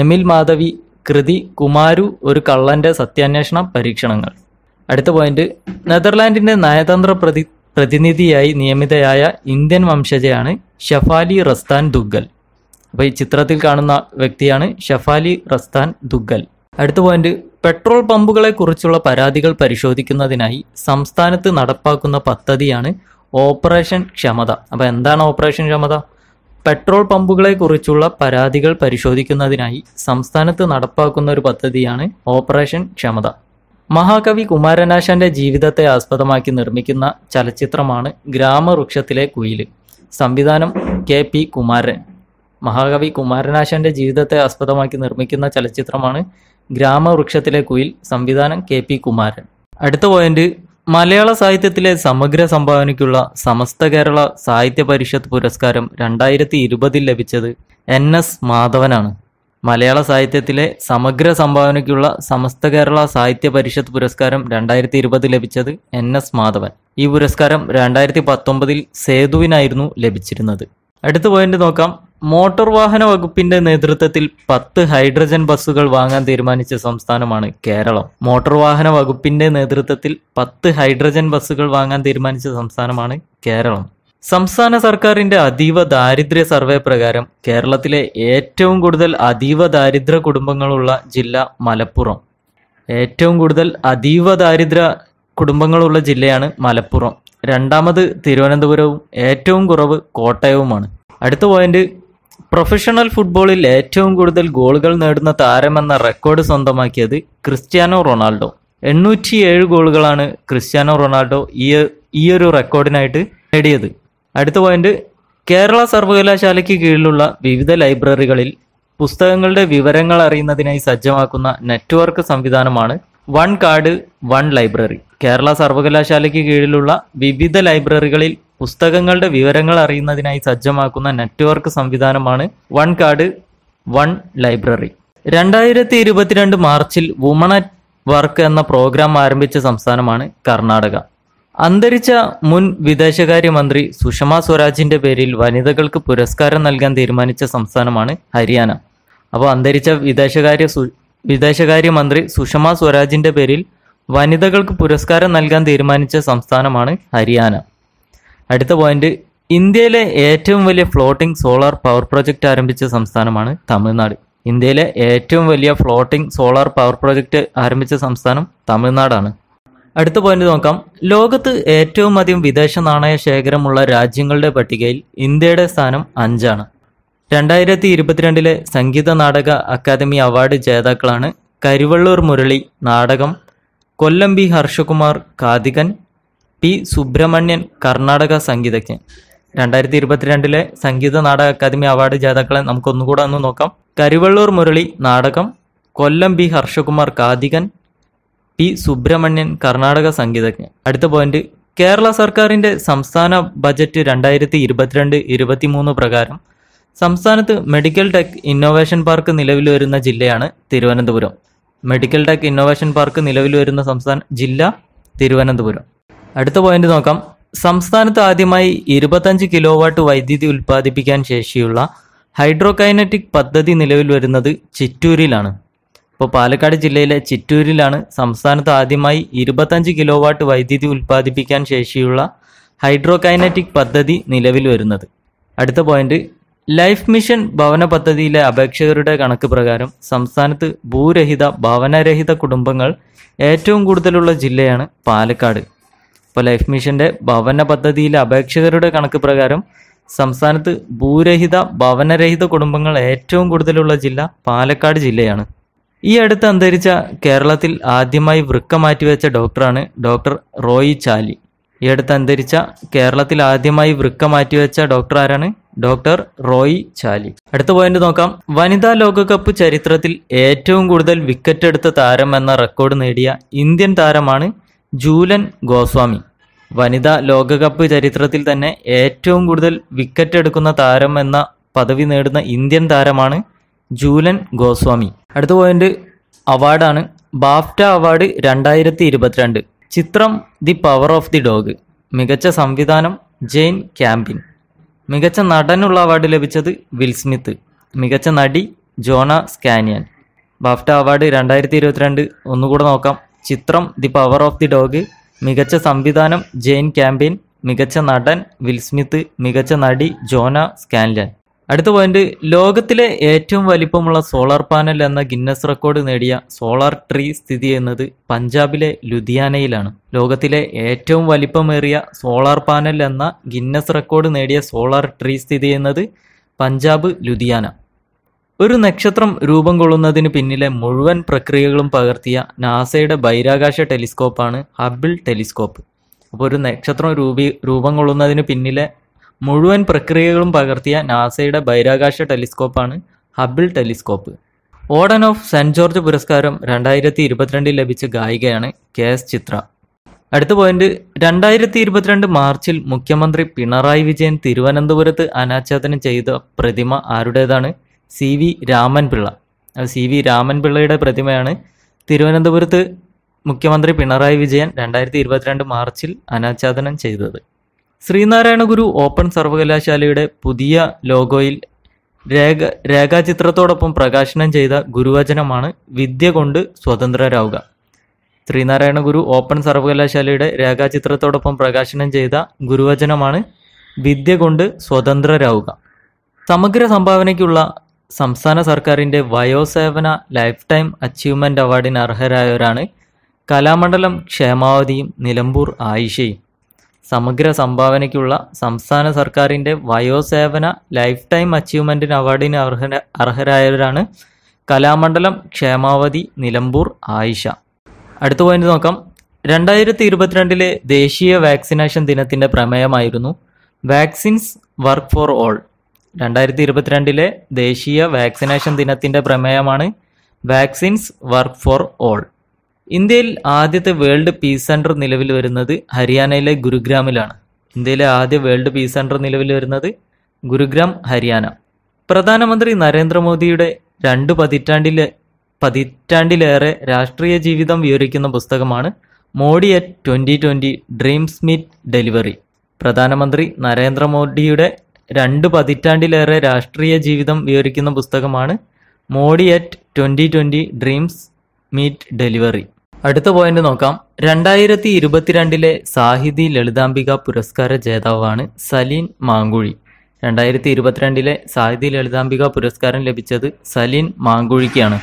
എമിൽ മാധവി കൃതി കുമാരു ഒരു കള്ളന്റെ സത്യാന്വേഷണ പരീക്ഷണങ്ങൾ അടുത്ത പോയിന്റ് നെതർലാൻഡിന്റെ നയതന്ത്ര പ്രതി പ്രതിനിധിയായി നിയമിതയായ ഇന്ത്യൻ വംശജയാണ് ഷഫാലി റസ്താൻ ദുഗ്ഗൽ അപ്പോൾ ഈ ചിത്രത്തിൽ കാണുന്ന വ്യക്തിയാണ് ഷഫാലി റസ്താൻ ദുഗ്ഗൽ അടുത്ത പോയിന്റ് പെട്രോൾ പമ്പുകളെക്കുറിച്ചുള്ള പരാതികൾ പരിശോധിക്കുന്നതിനായി സംസ്ഥാനത്ത് നടപ്പാക്കുന്ന പദ്ധതിയാണ് ഓപ്പറേഷൻ ക്ഷമത അപ്പോൾ എന്താണ് ഓപ്പറേഷൻ ക്ഷമത പെട്രോൾ പമ്പുകളെക്കുറിച്ചുള്ള പരാതികൾ പരിശോധിക്കുന്നതിനായി സംസ്ഥാനത്ത് നടപ്പാക്കുന്ന ഒരു പദ്ധതിയാണ് ഓപ്പറേഷൻ ക്ഷമത മഹാകവി കുമാരനാശാന്റെ ജീവിതത്തെ ആസ്പദമാക്കി നിർമ്മിക്കുന്ന ചലച്ചിത്രമാണ് ഗ്രാമവൃക്ഷത്തിലെ കുയില് സംവിധാനം കെ പി കുമാരൻ മഹാകവി കുമാരനാശാന്റെ ജീവിതത്തെ ആസ്പദമാക്കി നിർമ്മിക്കുന്ന ചലച്ചിത്രമാണ് ഗ്രാമവൃക്ഷത്തിലെ കുയിൽ സംവിധാനം കെ പി കുമാരൻ അടുത്ത പോയിന്റ് മലയാള സാഹിത്യത്തിലെ സമഗ്ര സംഭാവനയ്ക്കുള്ള സമസ്ത കേരള സാഹിത്യ പരിഷത്ത് പുരസ്കാരം രണ്ടായിരത്തി ഇരുപതിൽ ലഭിച്ചത് എൻ എസ് മാധവനാണ് മലയാള സാഹിത്യത്തിലെ സമഗ്ര സംഭാവനയ്ക്കുള്ള സമസ്ത കേരള സാഹിത്യ പരിഷത്ത് പുരസ്കാരം രണ്ടായിരത്തി ഇരുപതിൽ ലഭിച്ചത് എൻ എസ് മാധവൻ ഈ പുരസ്കാരം രണ്ടായിരത്തി പത്തൊമ്പതിൽ സേതുവിനായിരുന്നു ലഭിച്ചിരുന്നത് അടുത്ത പോയിന്റ് നോക്കാം മോട്ടോർ വാഹന വകുപ്പിന്റെ നേതൃത്വത്തിൽ പത്ത് ഹൈഡ്രജൻ ബസ്സുകൾ വാങ്ങാൻ തീരുമാനിച്ച സംസ്ഥാനമാണ് കേരളം മോട്ടോർ വാഹന വകുപ്പിന്റെ നേതൃത്വത്തിൽ പത്ത് ഹൈഡ്രജൻ ബസ്സുകൾ വാങ്ങാൻ തീരുമാനിച്ച സംസ്ഥാനമാണ് കേരളം സംസ്ഥാന സർക്കാരിന്റെ അതീവ ദാരിദ്ര്യ സർവേ പ്രകാരം കേരളത്തിലെ ഏറ്റവും കൂടുതൽ അതീവ ദാരിദ്ര്യ കുടുംബങ്ങളുള്ള ജില്ല മലപ്പുറം ഏറ്റവും കൂടുതൽ അതീവ ദാരിദ്ര്യ കുടുംബങ്ങളുള്ള ജില്ലയാണ് മലപ്പുറം രണ്ടാമത് തിരുവനന്തപുരവും ഏറ്റവും കുറവ് കോട്ടയവുമാണ് അടുത്ത പോയിന്റ് പ്രൊഫഷണൽ ഫുട്ബോളിൽ ഏറ്റവും കൂടുതൽ ഗോളുകൾ നേടുന്ന താരമെന്ന റെക്കോർഡ് സ്വന്തമാക്കിയത് ക്രിസ്ത്യാനോ റൊണാൾഡോ എണ്ണൂറ്റി ഏഴ് ഗോളുകളാണ് ക്രിസ്ത്യാനോ റൊണാൾഡോ ഈ ഈയൊരു റെക്കോർഡിനായിട്ട് നേടിയത് അടുത്ത പോയിന്റ് കേരള സർവകലാശാലയ്ക്ക് കീഴിലുള്ള വിവിധ ലൈബ്രറികളിൽ പുസ്തകങ്ങളുടെ വിവരങ്ങൾ അറിയുന്നതിനായി സജ്ജമാക്കുന്ന നെറ്റ്വർക്ക് സംവിധാനമാണ് one card one library Kerala സർവകലാശാലയ്ക്ക് കീഴിലുള്ള വിവിധ ലൈബ്രറികളിൽ പുസ്തകങ്ങളുടെ വിവരങ്ങൾ അറിയുന്നതിനായി സജ്ജമാക്കുന്ന നെറ്റ്വർക്ക് സംവിധാനമാണ് വൺ കാർഡ് വൺ ലൈബ്രറി രണ്ടായിരത്തി ഇരുപത്തിരണ്ട് മാർച്ചിൽ വുമൺ അറ്റ് വർക്ക് എന്ന പ്രോഗ്രാം ആരംഭിച്ച സംസ്ഥാനമാണ് കർണാടക അന്തരിച്ച മുൻ വിദേശകാര്യമന്ത്രി സുഷമ സ്വരാജിന്റെ പേരിൽ വനിതകൾക്ക് പുരസ്കാരം നൽകാൻ തീരുമാനിച്ച സംസ്ഥാനമാണ് ഹരിയാന അപ്പോൾ അന്തരിച്ച വിദേശകാര്യ വിദേശകാര്യമന്ത്രി സുഷമ സ്വരാജിന്റെ പേരിൽ വനിതകൾക്ക് പുരസ്കാരം നൽകാൻ തീരുമാനിച്ച സംസ്ഥാനമാണ് ഹരിയാന അടുത്ത പോയിന്റ് ഇന്ത്യയിലെ ഏറ്റവും വലിയ ഫ്ലോട്ടിംഗ് സോളാർ പവർ പ്രോജക്റ്റ് ആരംഭിച്ച സംസ്ഥാനമാണ് തമിഴ്നാട് ഇന്ത്യയിലെ ഏറ്റവും വലിയ ഫ്ലോട്ടിംഗ് സോളാർ പവർ പ്രോജക്റ്റ് ആരംഭിച്ച സംസ്ഥാനം തമിഴ്നാടാണ് അടുത്ത പോയിന്റ് നോക്കാം ലോകത്ത് ഏറ്റവും അധികം വിദേശ നാണയ ശേഖരമുള്ള രാജ്യങ്ങളുടെ പട്ടികയിൽ ഇന്ത്യയുടെ സ്ഥാനം അഞ്ചാണ് രണ്ടായിരത്തി ഇരുപത്തിരണ്ടിലെ സംഗീത നാടക അക്കാദമി അവാർഡ് ജേതാക്കളാണ് കരുവള്ളൂർ മുരളി നാടകം കൊല്ലം ബി ഹർഷകുമാർ കാതികൻ പി സുബ്രഹ്മണ്യൻ കർണാടക സംഗീതജ്ഞൻ രണ്ടായിരത്തി ഇരുപത്തിരണ്ടിലെ സംഗീത നാടക അക്കാദമി അവാർഡ് ജേതാക്കളെ നമുക്കൊന്നുകൂടെ ഒന്ന് നോക്കാം കരുവള്ളൂർ മുരളി നാടകം കൊല്ലം ബി ഹർഷകുമാർ കാതികൻ പി സുബ്രഹ്മണ്യൻ കർണാടക സംഗീതജ്ഞൻ അടുത്ത പോയിന്റ് കേരള സർക്കാരിന്റെ സംസ്ഥാന ബജറ്റ് രണ്ടായിരത്തി ഇരുപത്തിരണ്ട് മൂന്ന് പ്രകാരം സംസ്ഥാനത്ത് മെഡിക്കൽ ടെക് ഇന്നോവേഷൻ പാർക്ക് നിലവിൽ വരുന്ന ജില്ലയാണ് Thiruvananthapuram medical tech innovation park നിലവിൽ വരുന്ന സംസ്ഥാന ജില്ല തിരുവനന്തപുരം അടുത്ത പോയിന്റ് നോക്കാം സംസ്ഥാനത്ത് ആദ്യമായി ഇരുപത്തഞ്ച് കിലോ വാട്ട് വൈദ്യുതി ഉൽപ്പാദിപ്പിക്കാൻ ശേഷിയുള്ള ഹൈഡ്രോകൈനറ്റിക് പദ്ധതി നിലവിൽ വരുന്നത് ചിറ്റൂരിലാണ് ഇപ്പോൾ പാലക്കാട് ജില്ലയിലെ ചിറ്റൂരിലാണ് സംസ്ഥാനത്ത് ആദ്യമായി ഇരുപത്തഞ്ച് കിലോ വാട്ട് വൈദ്യുതി ഉൽപ്പാദിപ്പിക്കാൻ ശേഷിയുള്ള ഹൈഡ്രോകൈനറ്റിക് പദ്ധതി നിലവിൽ വരുന്നത് അടുത്ത പോയിന്റ് ലൈഫ് മിഷൻ ഭവന പദ്ധതിയിലെ അപേക്ഷകരുടെ കണക്ക് പ്രകാരം സംസ്ഥാനത്ത് ഭൂരഹിത ഭവനരഹിത കുടുംബങ്ങൾ ഏറ്റവും കൂടുതലുള്ള ജില്ലയാണ് പാലക്കാട് ഇപ്പോൾ ലൈഫ് മിഷന്റെ ഭവന പദ്ധതിയിലെ അപേക്ഷകരുടെ കണക്ക് പ്രകാരം സംസ്ഥാനത്ത് ഭൂരഹിത ഭവനരഹിത കുടുംബങ്ങൾ ഏറ്റവും കൂടുതലുള്ള ജില്ല പാലക്കാട് ജില്ലയാണ് ഈ അടുത്ത് അന്തരിച്ച കേരളത്തിൽ ആദ്യമായി വൃക്ക മാറ്റിവെച്ച ഡോക്ടറാണ് ഡോക്ടർ റോയി ചാലി ഈ അടുത്ത് അന്തരിച്ച കേരളത്തിൽ ആദ്യമായി വൃക്ക മാറ്റിവെച്ച ഡോക്ടർ ആരാണ് ഡോക്ടർ റോയി ചാലി അടുത്ത പോയിന്റ് നോക്കാം വനിതാ ലോകകപ്പ് ചരിത്രത്തിൽ ഏറ്റവും കൂടുതൽ വിക്കറ്റ് എടുത്ത താരം എന്ന റെക്കോർഡ് നേടിയ ഇന്ത്യൻ താരമാണ് ജൂലൻ ഗോസ്വാമി വനിതാ ലോകകപ്പ് ചരിത്രത്തിൽ തന്നെ ഏറ്റവും കൂടുതൽ വിക്കറ്റ് എടുക്കുന്ന താരം എന്ന പദവി നേടുന്ന ഇന്ത്യൻ താരമാണ് ജൂലൻ ഗോസ്വാമി അടുത്ത പോയിന്റ് അവാർഡാണ് ബാഫ്റ്റ അവാർഡ് രണ്ടായിരത്തി ഇരുപത്തിരണ്ട് ചിത്രം the power of the dog മികച്ച സംവിധാനം ജെയിൻ ക്യാമ്പിൻ മികച്ച നടനുള്ള അവാർഡ് ലഭിച്ചത് വിൽ സ്മിത്ത് മികച്ച നടി ജോണ സ്കാനിയൻ ബാഫ്റ്റ അവാർഡ് രണ്ടായിരത്തി ഇരുപത്തിരണ്ട് ഒന്നുകൂടെ നോക്കാം ചിത്രം the power of the dog മികച്ച സംവിധാനം ജെയിൻ ക്യാമ്പയിൻ മികച്ച നടൻ വിൽസ്മിത്ത് മികച്ച നടി ജോന സ്കാൻലൻ അടുത്ത പോയിന്റ് ലോകത്തിലെ ഏറ്റവും വലിപ്പമുള്ള സോളാർ പാനൽ എന്ന ഗിന്നസ് റെക്കോർഡ് നേടിയ സോളാർ ട്രീ സ്ഥിതി ചെയ്യുന്നത് പഞ്ചാബിലെ ലുധിയാനയിലാണ് ലോകത്തിലെ ഏറ്റവും വലിപ്പമേറിയ സോളാർ പാനൽ എന്ന ഗിന്നസ് റെക്കോർഡ് നേടിയ സോളാർ ട്രീ സ്ഥിതി ചെയ്യുന്നത് പഞ്ചാബ് ലുധിയാന ഒരു നക്ഷത്രം രൂപം കൊള്ളുന്നതിന് പിന്നിലെ മുഴുവൻ പ്രക്രിയകളും പകർത്തിയ നാസയുടെ ബഹിരാകാശ ടെലിസ്കോപ്പാണ് ഹബിൾ ടെലിസ്കോപ്പ് അപ്പോൾ ഒരു നക്ഷത്രം രൂപീ രൂപം കൊള്ളുന്നതിന് പിന്നിലെ മുഴുവൻ പ്രക്രിയകളും പകർത്തിയ നാസയുടെ ബഹിരാകാശ ടെലിസ്കോപ്പാണ് Hubble telescope order of Saint George പുരസ്കാരം രണ്ടായിരത്തി ഇരുപത്തിരണ്ടിൽ ലഭിച്ച ഗായികയാണ് കെ എസ് ചിത്ര അടുത്ത പോയിന്റ് രണ്ടായിരത്തി ഇരുപത്തിരണ്ട് മാർച്ചിൽ മുഖ്യമന്ത്രി പിണറായി വിജയൻ തിരുവനന്തപുരത്ത് അനാച്ഛാദനം ചെയ്ത പ്രതിമ ആരുടേതാണ് C V Ramanpillai C V രാമൻപിള്ളയുടെ പ്രതിമയാണ് തിരുവനന്തപുരത്ത് മുഖ്യമന്ത്രി പിണറായി വിജയൻ രണ്ടായിരത്തി ഇരുപത്തിരണ്ട് മാർച്ചിൽ അനാച്ഛാദനം ചെയ്തത് ശ്രീനാരായണ ഗുരു ഓപ്പൺ സർവകലാശാലയുടെ പുതിയ ലോഗോയിൽ രേഖ രേഖാചിത്രത്തോടൊപ്പം പ്രകാശനം ചെയ്ത ഗുരുവചനമാണ് വിദ്യ കൊണ്ട് സ്വതന്ത്രരാവുക ശ്രീനാരായണ ഗുരു ഓപ്പൺ സർവകലാശാലയുടെ രേഖാചിത്രത്തോടൊപ്പം പ്രകാശനം ചെയ്ത ഗുരുവചനമാണ് വിദ്യ കൊണ്ട് സ്വതന്ത്രരാവുക സമഗ്ര സംഭാവനയ്ക്കുള്ള സംസ്ഥാന സർക്കാരിൻ്റെ വയോസേവന ലൈഫ് ടൈം അച്ചീവ്മെൻ്റ് അവാർഡിന് അർഹരായവരാണ് കലാമണ്ഡലം ക്ഷേമാവതിയും നിലമ്പൂർ ആയിഷയും സമഗ്ര സംഭാവനയ്ക്കുള്ള സംസ്ഥാന സർക്കാരിൻ്റെ വയോസേവന ലൈഫ് ടൈം അച്ചീവ്മെൻറ്റിന് അവാർഡിന് അർഹ അർഹരായവരാണ് കലാമണ്ഡലം ക്ഷേമാവതി നിലമ്പൂർ ആയിഷ അടുത്ത പോയിന്റ് നോക്കാം രണ്ടായിരത്തി ഇരുപത്തിരണ്ടിലെ ദേശീയ വാക്സിനേഷൻ ദിനത്തിൻ്റെ പ്രമേയമായിരുന്നു വാക്സിൻസ് വർക്ക് ഫോർ ഓൾ രണ്ടായിരത്തി ഇരുപത്തിരണ്ടിലെ ദേശീയ വാക്സിനേഷൻ ദിനത്തിൻ്റെ പ്രമേയമാണ് വാക്സിൻസ് വർക്ക് ഫോർ ഓൾ ഇന്ത്യയിൽ ആദ്യത്തെ വേൾഡ് പീസ് സെൻറ്റർ നിലവിൽ വരുന്നത് ഹരിയാനയിലെ ഗുരുഗ്രാമിലാണ് ഇന്ത്യയിലെ ആദ്യ വേൾഡ് പീസ് സെൻറ്റർ നിലവിൽ വരുന്നത് ഗുരുഗ്രാം ഹരിയാന പ്രധാനമന്ത്രി നരേന്ദ്രമോദിയുടെ രണ്ട് പതിറ്റാണ്ടിലെ പതിറ്റാണ്ടിലേറെ രാഷ്ട്രീയ ജീവിതം വിവരിക്കുന്ന പുസ്തകമാണ് Modi at twenty twenty dreams meet delivery പ്രധാനമന്ത്രി നരേന്ദ്രമോദിയുടെ രണ്ട് പതിറ്റാണ്ടിലേറെ രാഷ്ട്രീയ ജീവിതം വിവരിക്കുന്ന പുസ്തകമാണ് Modi at twenty twenty dreams meet delivery അടുത്ത പോയിന്റ് നോക്കാം രണ്ടായിരത്തി ഇരുപത്തിരണ്ടിലെ സാഹിതി ലളിതാംബിക പുരസ്കാര ജേതാവാണ് സലീൻ മാങ്കുഴി രണ്ടായിരത്തി ഇരുപത്തിരണ്ടിലെ സാഹിതി ലളിതാംബിക പുരസ്കാരം ലഭിച്ചത് സലീൻ മാങ്കുഴിക്കാണ്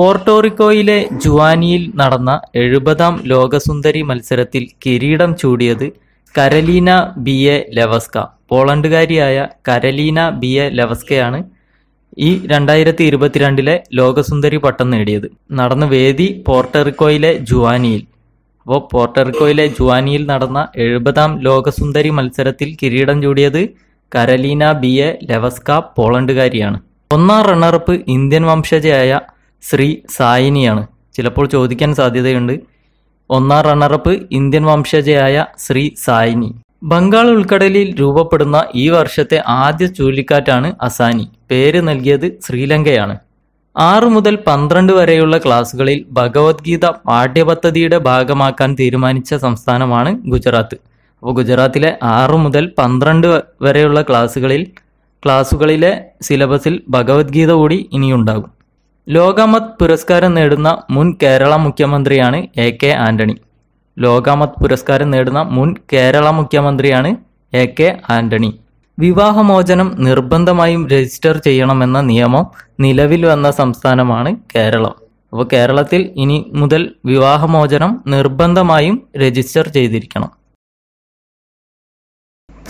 പോർട്ടോറിക്കോയിലെ ജുവാനിയിൽ നടന്ന എഴുപതാം ലോകസുന്ദരി മത്സരത്തിൽ കിരീടം ചൂടിയത് കരലീന എ ലവസ്ക പോളണ്ടുകാരിയായ കരലീന എ ലവസ്കയാണ് ഈ രണ്ടായിരത്തി ഇരുപത്തിരണ്ടിലെ ലോകസുന്ദരി പട്ടം നേടിയത് നടന്ന വേദി പോർട്ടറിക്കോയിലെ ജുവാനിയിൽ അപ്പോൾ പോർട്ടറിക്കോയിലെ ജുവാനിയിൽ നടന്ന എഴുപതാം ലോകസുന്ദരി മത്സരത്തിൽ കിരീടം ചൂടിയത് കരലീന എ ലവസ്ക പോളണ്ടുകാരിയാണ് ഒന്നാം റണ്ണറപ്പ് ഇന്ത്യൻ വംശജയായ ശ്രീ സായിനിയാണ് ചിലപ്പോൾ ചോദിക്കാൻ സാധ്യതയുണ്ട് ഒന്നാം റണ്ണറപ്പ് ഇന്ത്യൻ വംശജയായ ശ്രീ സായിനി ബംഗാൾ ഉൾക്കടലിൽ രൂപപ്പെടുന്ന ഈ വർഷത്തെ ആദ്യ ചുഴലിക്കാറ്റാണ് അസാനി പേര് നൽകിയത് ശ്രീലങ്കയാണ് ആറ് മുതൽ പന്ത്രണ്ട് വരെയുള്ള ക്ലാസുകളിൽ ഭഗവത്ഗീത പാഠ്യപദ്ധതിയുടെ ഭാഗമാക്കാൻ തീരുമാനിച്ച സംസ്ഥാനമാണ് ഗുജറാത്ത് അപ്പോൾ ഗുജറാത്തിലെ ആറ് മുതൽ പന്ത്രണ്ട് വരെയുള്ള ക്ലാസുകളിൽ ക്ലാസുകളിലെ സിലബസിൽ ഭഗവത്ഗീത കൂടി ഇനിയുണ്ടാകും ലോകാമത് പുരസ്കാരം നേടുന്ന മുൻ കേരള മുഖ്യമന്ത്രിയാണ് എ കെ ആന്റണി ലോകാമത് പുരസ്കാരം നേടുന്ന മുൻ കേരള മുഖ്യമന്ത്രിയാണ് എ കെ ആന്റണി വിവാഹമോചനം നിർബന്ധമായും രജിസ്റ്റർ ചെയ്യണമെന്ന നിയമം നിലവിൽ വന്ന സംസ്ഥാനമാണ് കേരളം അപ്പോൾ കേരളത്തിൽ ഇനി മുതൽ വിവാഹമോചനം നിർബന്ധമായും രജിസ്റ്റർ ചെയ്തിരിക്കണം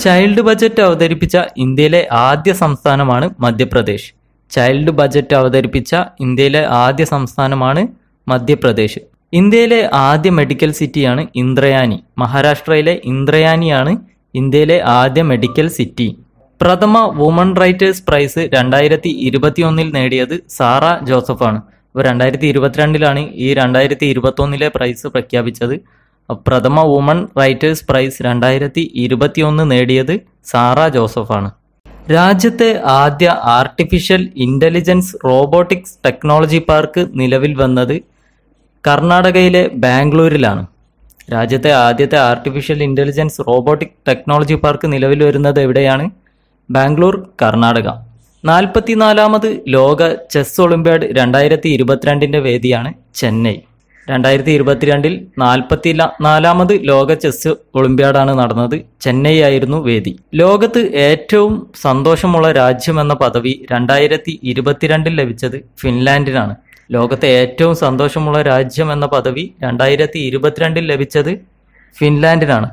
ചൈൽഡ് ബജറ്റ് അവതരിപ്പിച്ച ഇന്ത്യയിലെ ആദ്യ സംസ്ഥാനമാണ് മധ്യപ്രദേശ് ചൈൽഡ് ബജറ്റ് അവതരിപ്പിച്ച ഇന്ത്യയിലെ ആദ്യ സംസ്ഥാനമാണ് മധ്യപ്രദേശ് ഇന്ത്യയിലെ ആദ്യ മെഡിക്കൽ സിറ്റിയാണ് ഇന്ദ്രയാനി മഹാരാഷ്ട്രയിലെ ഇന്ദ്രയാനിയാണ് ഇന്ത്യയിലെ ആദ്യ മെഡിക്കൽ സിറ്റി പ്രഥമ വുമൺ റൈറ്റേഴ്സ് പ്രൈസ് രണ്ടായിരത്തി ഇരുപത്തിയൊന്നിൽ നേടിയത് സാറ ജോസഫാണ് അപ്പോൾ രണ്ടായിരത്തി ഇരുപത്തിരണ്ടിലാണ് ഈ രണ്ടായിരത്തി ഇരുപത്തൊന്നിലെ പ്രൈസ് പ്രഖ്യാപിച്ചത് പ്രഥമ വുമൺ റൈറ്റേഴ്സ് പ്രൈസ് രണ്ടായിരത്തി ഇരുപത്തിയൊന്ന് നേടിയത് സാറ ജോസഫാണ് രാജ്യത്തെ ആദ്യ artificial intelligence robotics technology park നിലവിൽ വന്നത് കർണാടകയിലെ ബാംഗ്ലൂരിലാണ് രാജ്യത്തെ ആദ്യത്തെ artificial intelligence robotic technology park നിലവിൽ വരുന്നത് എവിടെയാണ് ബാംഗ്ലൂർ കർണാടക നാൽപ്പത്തിനാലാമത് ലോക ചെസ് ഒളിമ്പ്യാഡ് രണ്ടായിരത്തി ഇരുപത്തിരണ്ടിൻ്റെ വേദിയാണ് ചെന്നൈ രണ്ടായിരത്തി ഇരുപത്തിരണ്ടിൽ നാൽപ്പത്തി നാലാമത് ലോക ചെസ് ഒളിമ്പ്യാഡാണ് നടന്നത് ചെന്നൈ ആയിരുന്നു വേദി ലോകത്ത് ഏറ്റവും സന്തോഷമുള്ള രാജ്യം എന്ന പദവി രണ്ടായിരത്തി ഇരുപത്തിരണ്ടിൽ ലഭിച്ചത് ഫിൻലാൻഡിനാണ് ലോകത്തെ ഏറ്റവും സന്തോഷമുള്ള രാജ്യം എന്ന പദവി രണ്ടായിരത്തി ഇരുപത്തിരണ്ടിൽ ലഭിച്ചത് ഫിൻലാൻഡിനാണ്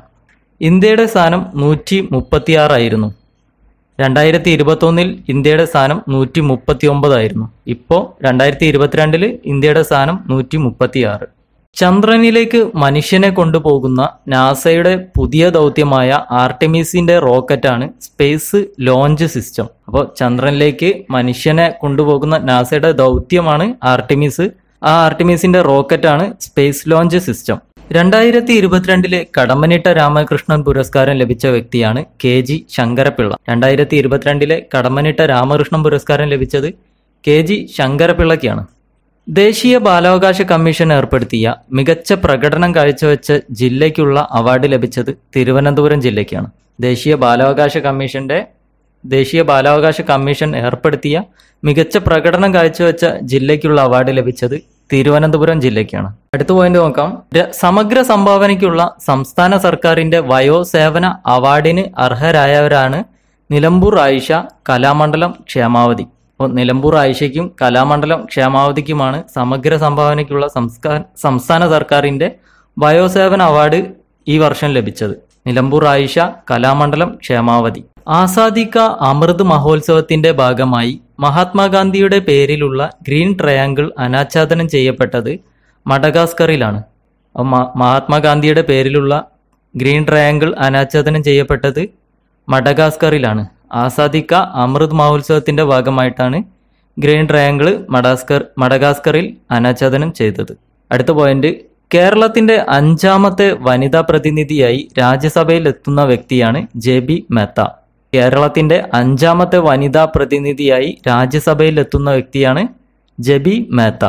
ഇന്ത്യയുടെ സ്ഥാനം നൂറ്റി മുപ്പത്തിയാറായിരുന്നു രണ്ടായിരത്തി ഇരുപത്തൊന്നിൽ ഇന്ത്യയുടെ സ്ഥാനം നൂറ്റി മുപ്പത്തി ഒമ്പതായിരുന്നു ഇപ്പോൾ രണ്ടായിരത്തി ഇരുപത്തിരണ്ടില് ഇന്ത്യയുടെ സ്ഥാനം നൂറ്റി മുപ്പത്തി ആറ് ചന്ദ്രനിലേക്ക് മനുഷ്യനെ കൊണ്ടുപോകുന്ന നാസയുടെ പുതിയ ദൗത്യമായ ആർട്ടിമീസിന്റെ റോക്കറ്റാണ് സ്പേസ് ലോഞ്ച് സിസ്റ്റം അപ്പോൾ ചന്ദ്രനിലേക്ക് മനുഷ്യനെ കൊണ്ടുപോകുന്ന നാസയുടെ ദൗത്യമാണ് ആർട്ടിമീസ് ആ ആർട്ടിമീസിന്റെ റോക്കറ്റാണ് സ്പേസ് ലോഞ്ച് സിസ്റ്റം രണ്ടായിരത്തി ഇരുപത്തിരണ്ടിലെ കടമ്മനിട്ട രാമകൃഷ്ണൻ പുരസ്കാരം ലഭിച്ച വ്യക്തിയാണ് കെ ജി ശങ്കരപിള്ള രണ്ടായിരത്തി ഇരുപത്തിരണ്ടിലെ കടമ്മനിട്ട രാമകൃഷ്ണൻ പുരസ്കാരം ലഭിച്ചത് കെ ജി ശങ്കരപിള്ളയ്ക്കാണ് ദേശീയ ബാലാവകാശ കമ്മീഷൻ ഏർപ്പെടുത്തിയ മികച്ച പ്രകടനം കാഴ്ചവെച്ച ജില്ലയ്ക്കുള്ള അവാർഡ് ലഭിച്ചത് തിരുവനന്തപുരം ജില്ലയ്ക്കാണ് ദേശീയ ബാലാവകാശ കമ്മീഷന്റെ ദേശീയ ബാലാവകാശ കമ്മീഷൻ ഏർപ്പെടുത്തിയ മികച്ച പ്രകടനം കാഴ്ചവെച്ച ജില്ലയ്ക്കുള്ള അവാർഡ് ലഭിച്ചത് തിരുവനന്തപുരം ജില്ലയ്ക്കാണ് അടുത്ത പോയിന്റ് നോക്കാം സമഗ്ര സംഭാവനയ്ക്കുള്ള സംസ്ഥാന സർക്കാരിന്റെ വയോസേവന അവാർഡിന് അർഹരായവരാണ് നിലമ്പൂർ ആയിഷ കലാമണ്ഡലം ക്ഷേമാവതി അപ്പോൾ നിലമ്പൂർ ആയിഷയ്ക്കും കലാമണ്ഡലം ക്ഷേമാവതിക്കുമാണ് സമഗ്ര സംഭാവനയ്ക്കുള്ള സംസ്ഥാന സർക്കാരിന്റെ വയോസേവന അവാർഡ് ഈ വർഷം ലഭിച്ചത് നിലമ്പൂർ ആയിഷ കലാമണ്ഡലം ക്ഷേമാവതി ആസാദിക അമൃത് മഹോത്സവത്തിന്റെ ഭാഗമായി മഹാത്മാഗാന്ധിയുടെ പേരിലുള്ള ഗ്രീൻ ട്രയാങ്കിൾ അനാച്ഛാദനം ചെയ്യപ്പെട്ടത് മഡഗാസ്കറിലാണ് മഹാത്മാഗാന്ധിയുടെ പേരിലുള്ള ഗ്രീൻ ട്രയാങ്കിൾ അനാച്ഛാദനം ചെയ്യപ്പെട്ടത് മഡഗാസ്കറിലാണ് ആസാദിക്ക അമൃത് മഹോത്സവത്തിൻ്റെ ഭാഗമായിട്ടാണ് ഗ്രീൻ ട്രയാങ്കിൾ മഡാസ്കർ മഡഗാസ്കറിൽ അനാച്ഛാദനം ചെയ്തത് അടുത്ത പോയിന്റ് കേരളത്തിന്റെ അഞ്ചാമത്തെ വനിതാ പ്രതിനിധിയായി രാജ്യസഭയിൽ എത്തുന്ന വ്യക്തിയാണ് ജെ ബി മെത്ത കേരളത്തിന്റെ അഞ്ചാമത്തെ വനിതാ പ്രതിനിധിയായി രാജ്യസഭയിൽ എത്തുന്ന വ്യക്തിയാണ് ജബി മേത്ത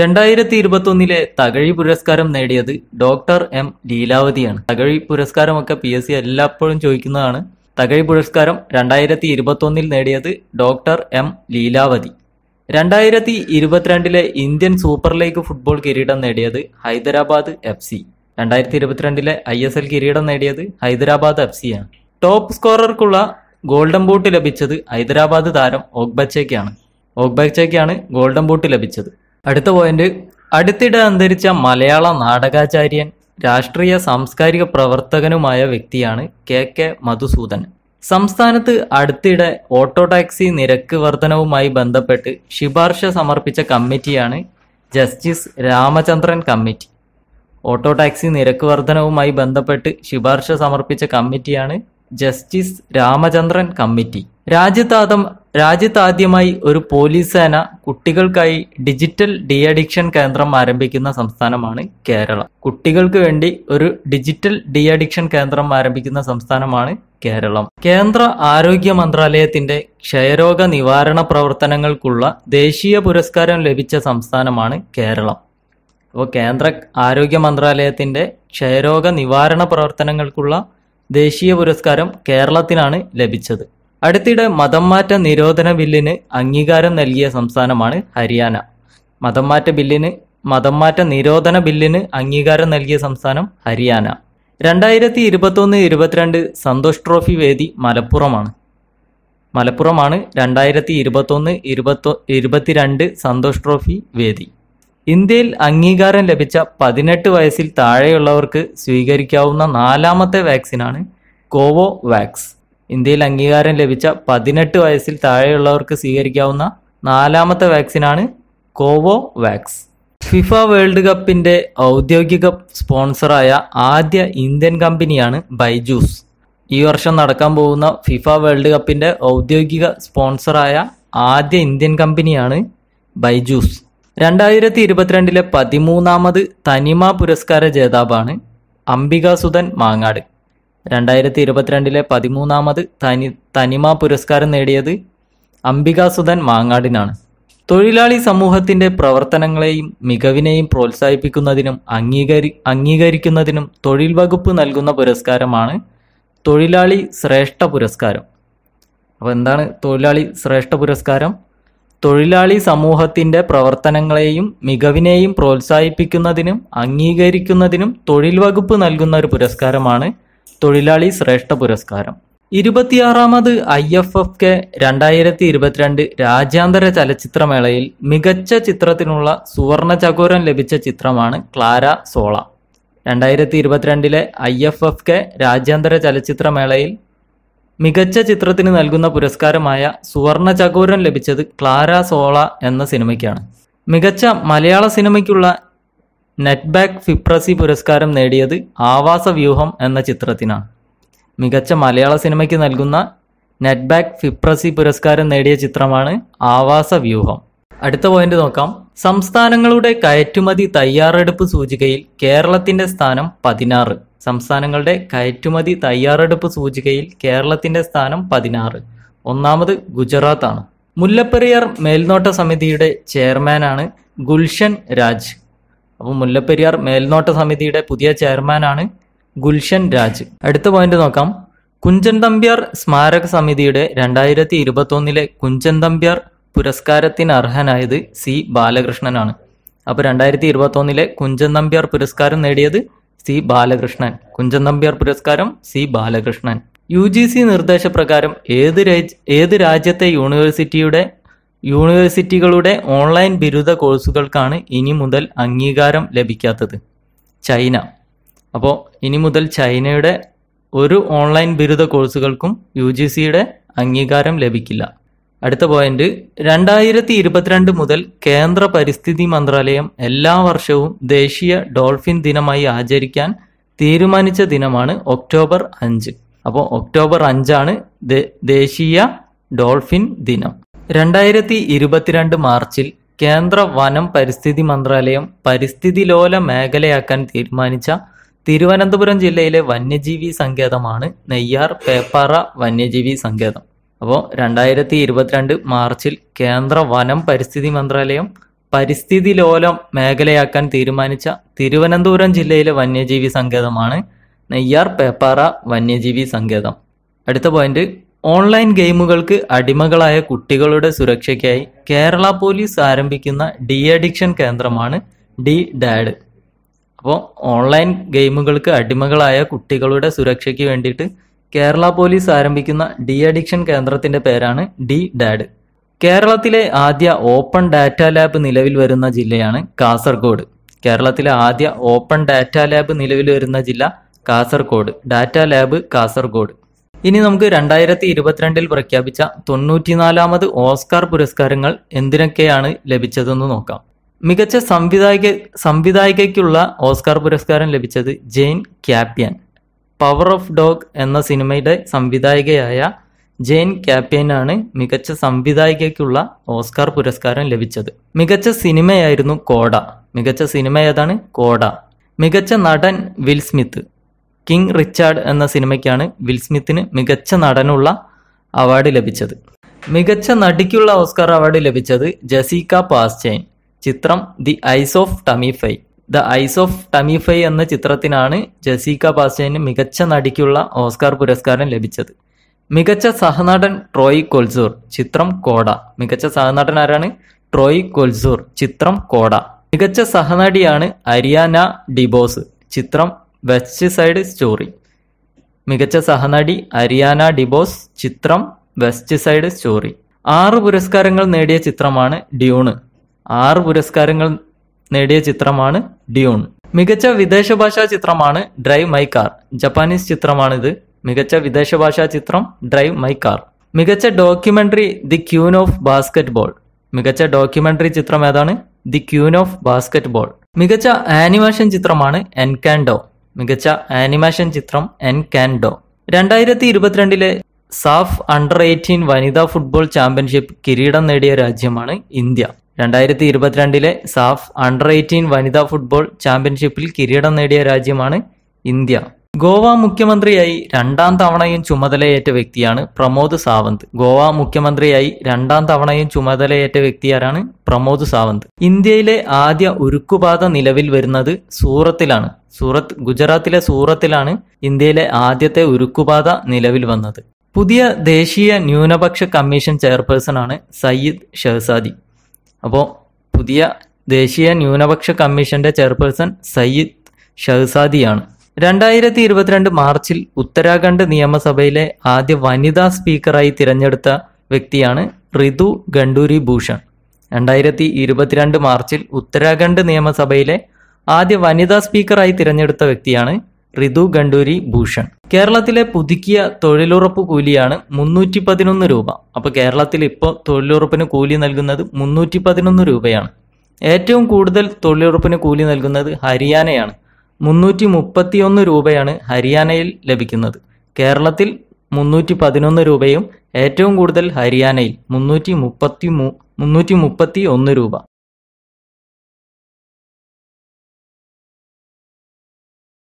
രണ്ടായിരത്തി ഒന്നിലെ തകഴി പുരസ്കാരം നേടിയത് ഡോക്ടർ എം ലീലാവതിയാണ് തകഴി പുരസ്കാരമൊക്കെ പി എസ് സി എല്ലായ്പ്പോഴും ചോദിക്കുന്നതാണ് തകഴി പുരസ്കാരം രണ്ടായിരത്തി ഒന്നിൽ നേടിയത് ഡോക്ടർ എം ലീലാവതി രണ്ടായിരത്തി ഇരുപത്തിരണ്ടിലെ ഇന്ത്യൻ സൂപ്പർ ലീഗ് ഫുട്ബോൾ കിരീടം നേടിയത് ഹൈദരാബാദ് എഫ് സി രണ്ടായിരത്തി ഇരുപത്തിരണ്ടിലെ ഐ എസ് എൽ കിരീടം നേടിയത് ഹൈദരാബാദ് എഫ് സിയാണ് ടോപ്പ് സ്കോറർക്കുള്ള ഗോൾഡൻ ബൂട്ട് ലഭിച്ചത് ഹൈദരാബാദ് താരം ഓഗ്ബച്ചയ്ക്കാണ് ഓഗ്ബച്ചയ്ക്കാണ് ഗോൾഡൻ ബൂട്ട് ലഭിച്ചത് അടുത്ത പോയിന്റ് അടുത്തിടെ അന്തരിച്ച മലയാള നാടകാചാര്യൻ രാഷ്ട്രീയ സാംസ്കാരിക പ്രവർത്തകനുമായ വ്യക്തിയാണ് കെ കെ മധുസൂദൻ സംസ്ഥാനത്ത് അടുത്തിടെ ഓട്ടോ ടാക്സി നിരക്ക് വർധനവുമായി ബന്ധപ്പെട്ട് ശുപാർശ സമർപ്പിച്ച കമ്മിറ്റിയാണ് justice Ramachandran committee auto taxi നിരക്ക് വർധനവുമായി ബന്ധപ്പെട്ട് ശുപാർശ സമർപ്പിച്ച കമ്മിറ്റിയാണ് ജസ്റ്റിസ് രാമചന്ദ്രൻ കമ്മിറ്റി രാജ്യത്താദം രാജ്യത്താദ്യമായി ഒരു പോലീസ് സേന കുട്ടികൾക്കായി ഡിജിറ്റൽ ഡി അഡിക്ഷൻ കേന്ദ്രം ആരംഭിക്കുന്ന സംസ്ഥാനമാണ് കേരള കുട്ടികൾക്ക് വേണ്ടി ഒരു ഡിജിറ്റൽ ഡി അഡിക്ഷൻ കേന്ദ്രം ആരംഭിക്കുന്ന സംസ്ഥാനമാണ് കേരളം കേന്ദ്ര ആരോഗ്യ മന്ത്രാലയത്തിന്റെ ക്ഷയരോഗ നിവാരണ പ്രവർത്തനങ്ങൾക്കുള്ള ദേശീയ പുരസ്കാരം ലഭിച്ച സംസ്ഥാനമാണ് കേരളം അപ്പോൾ കേന്ദ്ര ആരോഗ്യ മന്ത്രാലയത്തിന്റെ ക്ഷയരോഗ നിവാരണ പ്രവർത്തനങ്ങൾക്കുള്ള ദേശീയ പുരസ്കാരം കേരളത്തിനാണ് ലഭിച്ചത് അടുത്തിടെ മാറ്റ നിരോധന ബില്ലിന് അംഗീകാരം നൽകിയ സംസ്ഥാനമാണ് ഹരിയാന മാറ്റ ബില്ലിന് മാറ്റ നിരോധന ബില്ലിന് അംഗീകാരം നൽകിയ സംസ്ഥാനം ഹരിയാന രണ്ടായിരത്തി ഇരുപത്തൊന്ന് ഇരുപത്തിരണ്ട് സന്തോഷ് ട്രോഫി വേദി മലപ്പുറമാണ് മലപ്പുറമാണ് രണ്ടായിരത്തി ഇരുപത്തൊന്ന് ഇരുപത്തൊ ഇരുപത്തിരണ്ട് സന്തോഷ് ട്രോഫി വേദി ഇന്ത്യയിൽ അംഗീകാരം ലഭിച്ച പതിനെട്ട് വയസ്സിൽ താഴെയുള്ളവർക്ക് സ്വീകരിക്കാവുന്ന നാലാമത്തെ വാക്സിനാണ് കോവോവാക്സ് ഇന്ത്യയിൽ അംഗീകാരം ലഭിച്ച പതിനെട്ട് വയസ്സിൽ താഴെയുള്ളവർക്ക് സ്വീകരിക്കാവുന്ന നാലാമത്തെ വാക്സിനാണ് കോവോവാക്സ് ഫിഫ വേൾഡ് കപ്പിന്റെ ഔദ്യോഗിക സ്പോൺസറായ ആദ്യ ഇന്ത്യൻ കമ്പനിയാണ് ബൈജൂസ് ഈ വർഷം നടക്കാൻ പോകുന്ന ഫിഫ വേൾഡ് കപ്പിന്റെ ഔദ്യോഗിക സ്പോൺസറായ ആദ്യ ഇന്ത്യൻ കമ്പനിയാണ് ബൈജൂസ് രണ്ടായിരത്തി ഇരുപത്തിരണ്ടിലെ പതിമൂന്നാമത് തനിമ പുരസ്കാര ജേതാവാണ് അംബികാസുധൻ മാങ്ങാട് രണ്ടായിരത്തി ഇരുപത്തിരണ്ടിലെ പതിമൂന്നാമത് തനി തനിമ പുരസ്കാരം നേടിയത് അംബികാസുധൻ മാങ്ങാടിനാണ് തൊഴിലാളി സമൂഹത്തിന്റെ പ്രവർത്തനങ്ങളെയും മികവിനെയും പ്രോത്സാഹിപ്പിക്കുന്നതിനും അംഗീകരി അംഗീകരിക്കുന്നതിനും തൊഴിൽ വകുപ്പ് നൽകുന്ന പുരസ്കാരമാണ് തൊഴിലാളി ശ്രേഷ്ഠ പുരസ്കാരം അപ്പോൾ എന്താണ് തൊഴിലാളി ശ്രേഷ്ഠ പുരസ്കാരം തൊഴിലാളി സമൂഹത്തിന്റെ പ്രവർത്തനങ്ങളെയും മികവിനെയും പ്രോത്സാഹിപ്പിക്കുന്നതിനും അംഗീകരിക്കുന്നതിനും തൊഴിൽ വകുപ്പ് നൽകുന്ന ഒരു പുരസ്കാരമാണ് തൊഴിലാളി ശ്രേഷ്ഠ പുരസ്കാരം ഇരുപത്തിയാറാമത് ഐ എഫ് എഫ് കെ രണ്ടായിരത്തി ഇരുപത്തിരണ്ട് രാജ്യാന്തര ചലച്ചിത്രമേളയിൽ മികച്ച ചിത്രത്തിനുള്ള സുവർണ ചകോരം ലഭിച്ച ചിത്രമാണ് ക്ലാര സോള രണ്ടായിരത്തി ഇരുപത്തിരണ്ടിലെ ഐ എഫ് എഫ് കെ രാജ്യാന്തര ചലച്ചിത്രമേളയിൽ മികച്ച ചിത്രത്തിന് നൽകുന്ന പുരസ്കാരമായ സുവർണ ചകോരം ലഭിച്ചത് ക്ലാര സോള എന്ന സിനിമയ്ക്കാണ് മികച്ച മലയാള സിനിമയ്ക്കുള്ള നെറ്റ്ബാക്ക് ഫിപ്രസി പുരസ്കാരം നേടിയത് ആവാസ വ്യൂഹം എന്ന ചിത്രത്തിനാണ് മികച്ച മലയാള സിനിമയ്ക്ക് നൽകുന്ന നെറ്റ്ബാക്ക് ഫിപ്രസി പുരസ്കാരം നേടിയ ചിത്രമാണ് ആവാസ വ്യൂഹം അടുത്ത പോയിന്റ് നോക്കാം സംസ്ഥാനങ്ങളുടെ കയറ്റുമതി തയ്യാറെടുപ്പ് സൂചികയിൽ കേരളത്തിന്റെ സ്ഥാനം പതിനാറ് സംസ്ഥാനങ്ങളുടെ കയറ്റുമതി തയ്യാറെടുപ്പ് സൂചികയിൽ കേരളത്തിന്റെ സ്ഥാനം പതിനാറ് ഒന്നാമത് ഗുജറാത്താണ് മുല്ലപ്പെരിയാർ മേൽനോട്ട സമിതിയുടെ ചെയർമാനാണ് ഗുൽഷൻ രാജ് അപ്പോൾ മുല്ലപ്പെരിയാർ മേൽനോട്ട സമിതിയുടെ പുതിയ ചെയർമാനാണ് ഗുൽഷൻ രാജ് അടുത്ത പോയിന്റ് നോക്കാം കുഞ്ചൻ തമ്പ്യാർ സ്മാരക സമിതിയുടെ രണ്ടായിരത്തി ഇരുപത്തൊന്നിലെ കുഞ്ചൻ തമ്പ്യാർ പുരസ്കാരത്തിന് അർഹനായത് സി ബാലകൃഷ്ണനാണ് അപ്പോൾ രണ്ടായിരത്തി ഇരുപത്തൊന്നിലെ കുഞ്ചൻ നമ്പ്യാർ പുരസ്കാരം നേടിയത് സി ബാലകൃഷ്ണൻ കുഞ്ചൻ നമ്പ്യാർ പുരസ്കാരം C Balakrishnan U G C നിർദ്ദേശപ്രകാരം ഏത് രാജ്യ ഏത് രാജ്യത്തെ യൂണിവേഴ്സിറ്റിയുടെ യൂണിവേഴ്സിറ്റികളുടെ ഓൺലൈൻ ബിരുദ കോഴ്സുകൾക്കാണ് ഇനി മുതൽ അംഗീകാരം ലഭിക്കാത്തത് ചൈന അപ്പോൾ ഇനി മുതൽ ചൈനയുടെ ഒരു ഓൺലൈൻ ബിരുദ കോഴ്സുകൾക്കും യു ജി സിയുടെ അംഗീകാരം ലഭിക്കില്ല അടുത്ത പോയിന്റ് രണ്ടായിരത്തി ഇരുപത്തിരണ്ട് മുതൽ കേന്ദ്ര പരിസ്ഥിതി മന്ത്രാലയം എല്ലാ വർഷവും ദേശീയ ഡോൾഫിൻ ദിനമായി ആചരിക്കാൻ തീരുമാനിച്ച ദിനമാണ് ഒക്ടോബർ അഞ്ച് അപ്പോൾ ഒക്ടോബർ അഞ്ചാണ് ദേശീയ ഡോൾഫിൻ ദിനം രണ്ടായിരത്തി ഇരുപത്തിരണ്ട് മാർച്ചിൽ കേന്ദ്ര വനം പരിസ്ഥിതി മന്ത്രാലയം പരിസ്ഥിതി ലോല മേഖലയാക്കാൻ തീരുമാനിച്ച തിരുവനന്തപുരം ജില്ലയിലെ വന്യജീവി സങ്കേതമാണ് നെയ്യാർ പേപ്പാറ വന്യജീവി സങ്കേതം അപ്പോൾ രണ്ടായിരത്തി ഇരുപത്തിരണ്ട് മാർച്ചിൽ കേന്ദ്ര വനം പരിസ്ഥിതി മന്ത്രാലയം പരിസ്ഥിതി ലോലം മേഖലയാക്കാൻ തീരുമാനിച്ച തിരുവനന്തപുരം ജില്ലയിലെ വന്യജീവി സങ്കേതമാണ് നെയ്യാർ പേപ്പാറ വന്യജീവി സങ്കേതം അടുത്ത പോയിന്റ് ഓൺലൈൻ ഗെയിമുകൾക്ക് അടിമകളായ കുട്ടികളുടെ സുരക്ഷയ്ക്കായി കേരള പോലീസ് ആരംഭിക്കുന്ന ഡി അഡിക്ഷൻ കേന്ദ്രമാണ് ഡി ഡാഡ് അപ്പോൾ ഓൺലൈൻ ഗെയിമുകൾക്ക് അടിമകളായ കുട്ടികളുടെ സുരക്ഷയ്ക്ക് വേണ്ടിയിട്ട് കേരള പോലീസ് ആരംഭിക്കുന്ന ഡി അഡിക്ഷൻ കേന്ദ്രത്തിന്റെ പേരാണ് ഡി ഡാഡ് കേരളത്തിലെ ആദ്യ ഓപ്പൺ ഡാറ്റ ലാബ് നിലവിൽ വരുന്ന ജില്ലയാണ് കാസർഗോഡ് കേരളത്തിലെ ആദ്യ ഓപ്പൺ ഡാറ്റ ലാബ് നിലവിൽ വരുന്ന ജില്ല കാസർഗോഡ് ഡാറ്റ ലാബ് കാസർഗോഡ് ഇനി നമുക്ക് രണ്ടായിരത്തി ഇരുപത്തിരണ്ടിൽ പ്രഖ്യാപിച്ച തൊണ്ണൂറ്റിനാലാമത് ഓസ്കാർ പുരസ്കാരങ്ങൾ എന്തിനൊക്കെയാണ് ലഭിച്ചതെന്ന് നോക്കാം മികച്ച സംവിധായിക സംവിധായികയ്ക്കുള്ള ഓസ്കാർ പുരസ്കാരം ലഭിച്ചത് Jane Campion power of dog എന്ന സിനിമയുടെ സംവിധായികയായ ജെയിൻ ക്യാപ്യനാണ് മികച്ച സംവിധായികയ്ക്കുള്ള ഓസ്കാർ പുരസ്കാരം ലഭിച്ചത് മികച്ച സിനിമയായിരുന്നു കോഡ മികച്ച സിനിമ ഏതാണ് കോഡ മികച്ച നടൻ വിൽ സ്മിത്ത് കിങ് റിച്ചാർഡ് എന്ന സിനിമയ്ക്കാണ് വിൽ സ്മിത്തിന് മികച്ച നടനുള്ള അവാർഡ് ലഭിച്ചത് മികച്ച നടിക്കുള്ള ഓസ്കാർ അവാർഡ് ലഭിച്ചത് ജസീക പാസ്റ്റൈൻ ചിത്രം the eyes of Tammy Faye the eyes of Tammy Faye എന്ന ചിത്രത്തിനാണ് ജസീക ബാസ്റ്റേന് മികച്ച നടിക്കുള്ള ഓസ്കാർ പുരസ്കാരം ലഭിച്ചത് മികച്ച സഹനടൻ ട്രോയ് കൊൽസൂർ ചിത്രം കോട മികച്ച സഹനടൻ ആരാണ് ട്രോയ് കൊൽസൂർ ചിത്രം കോട മികച്ച സഹനടിയാണ് അരിയാന ഡിബോസ് ചിത്രം വെസ്റ്റ് സൈഡ് സ്റ്റോറി മികച്ച സഹനടി അരിയാന ഡിബോസ് ചിത്രം വെസ്റ്റ് സൈഡ് സ്റ്റോറി ആറ് പുരസ്കാരങ്ങൾ നേടിയ ചിത്രമാണ് ഡ്യൂണ് ആറ് പുരസ്കാരങ്ങൾ നേടിയ ചിത്രമാണ് ഡ്യൂൺ മികച്ച വിദേശ ഭാഷാ ചിത്രമാണ് ഡ്രൈവ് മൈ കാർ ജപ്പാനീസ് ചിത്രമാണിത് മികച്ച വിദേശ ഭാഷാ ചിത്രം ഡ്രൈവ് മൈ കാർ മികച്ച documentary the queen of basketball മികച്ച ഡോക്യുമെന്ററി ചിത്രം ഏതാണ് the queen of basketball മികച്ച ആനിമേഷൻ ചിത്രമാണ് എൻ കാൻഡോ മികച്ച ആനിമേഷൻ ചിത്രം എൻ കാൻഡോ രണ്ടായിരത്തി ഇരുപത്തിരണ്ടിലെ സാഫ് അണ്ടർ എയ്റ്റീൻ വനിതാ ഫുട്ബോൾ ചാമ്പ്യൻഷിപ്പ് കിരീടം നേടിയ രാജ്യമാണ് ഇന്ത്യ രണ്ടായിരത്തി ഇരുപത്തിരണ്ടിലെ സാഫ് അണ്ടർ എയ്റ്റീൻ വനിതാ ഫുട്ബോൾ ചാമ്പ്യൻഷിപ്പിൽ കിരീടം നേടിയ രാജ്യമാണ് ഇന്ത്യ ഗോവ മുഖ്യമന്ത്രിയായി രണ്ടാം തവണയും ചുമതലയേറ്റ വ്യക്തിയാണ് പ്രമോദ് സാവന്ത് ഗോവ മുഖ്യമന്ത്രിയായി രണ്ടാം തവണയും ചുമതലയേറ്റ വ്യക്തിയാരാണ് പ്രമോദ് സാവന്ത് ഇന്ത്യയിലെ ആദ്യ ഉരുക്കുപാത നിലവിൽ വരുന്നത് സൂറത്തിലാണ് സൂറത്ത് ഗുജറാത്തിലെ സൂറത്തിലാണ് ഇന്ത്യയിലെ ആദ്യത്തെ ഉരുക്കുപാത നിലവിൽ വന്നത് പുതിയ ദേശീയ ന്യൂനപക്ഷ കമ്മീഷൻ ചെയർപേഴ്സണാണ് സയ്യിദ് ഷെഹസാദി അപ്പോൾ പുതിയ ദേശീയ ന്യൂനപക്ഷ കമ്മീഷന്റെ ചെയർപേഴ്സൺ സയ്യിദ് ഷഹസാദിയാണ് രണ്ടായിരത്തി ഇരുപത്തിരണ്ട് മാർച്ചിൽ ഉത്തരാഖണ്ഡ് നിയമസഭയിലെ ആദ്യ വനിതാ സ്പീക്കറായി തിരഞ്ഞെടുത്ത വ്യക്തിയാണ് റിതു ഗണ്ടൂരി ഭൂഷൺ രണ്ടായിരത്തി ഇരുപത്തിരണ്ട് മാർച്ചിൽ ഉത്തരാഖണ്ഡ് നിയമസഭയിലെ ആദ്യ വനിതാ സ്പീക്കറായി തിരഞ്ഞെടുത്ത വ്യക്തിയാണ് റിതു ഗണ്ടൂരി ഭൂഷൺ കേരളത്തിലെ പുതുക്കിയ തൊഴിലുറപ്പ് കൂലിയാണ് മുന്നൂറ്റി പതിനൊന്ന് രൂപ അപ്പോൾ കേരളത്തിൽ ഇപ്പോൾ തൊഴിലുറപ്പിന് കൂലി നൽകുന്നത് മുന്നൂറ്റി പതിനൊന്ന് രൂപയാണ് ഏറ്റവും കൂടുതൽ തൊഴിലുറപ്പിന് കൂലി നൽകുന്നത് ഹരിയാനയാണ് മുന്നൂറ്റി മുപ്പത്തിയൊന്ന് രൂപയാണ് ഹരിയാനയിൽ ലഭിക്കുന്നത് കേരളത്തിൽ മുന്നൂറ്റി പതിനൊന്ന് രൂപയും ഏറ്റവും കൂടുതൽ ഹരിയാനയിൽ മുന്നൂറ്റി മുപ്പത്തി മുന്നൂറ്റി മുപ്പത്തി ഒന്ന് രൂപ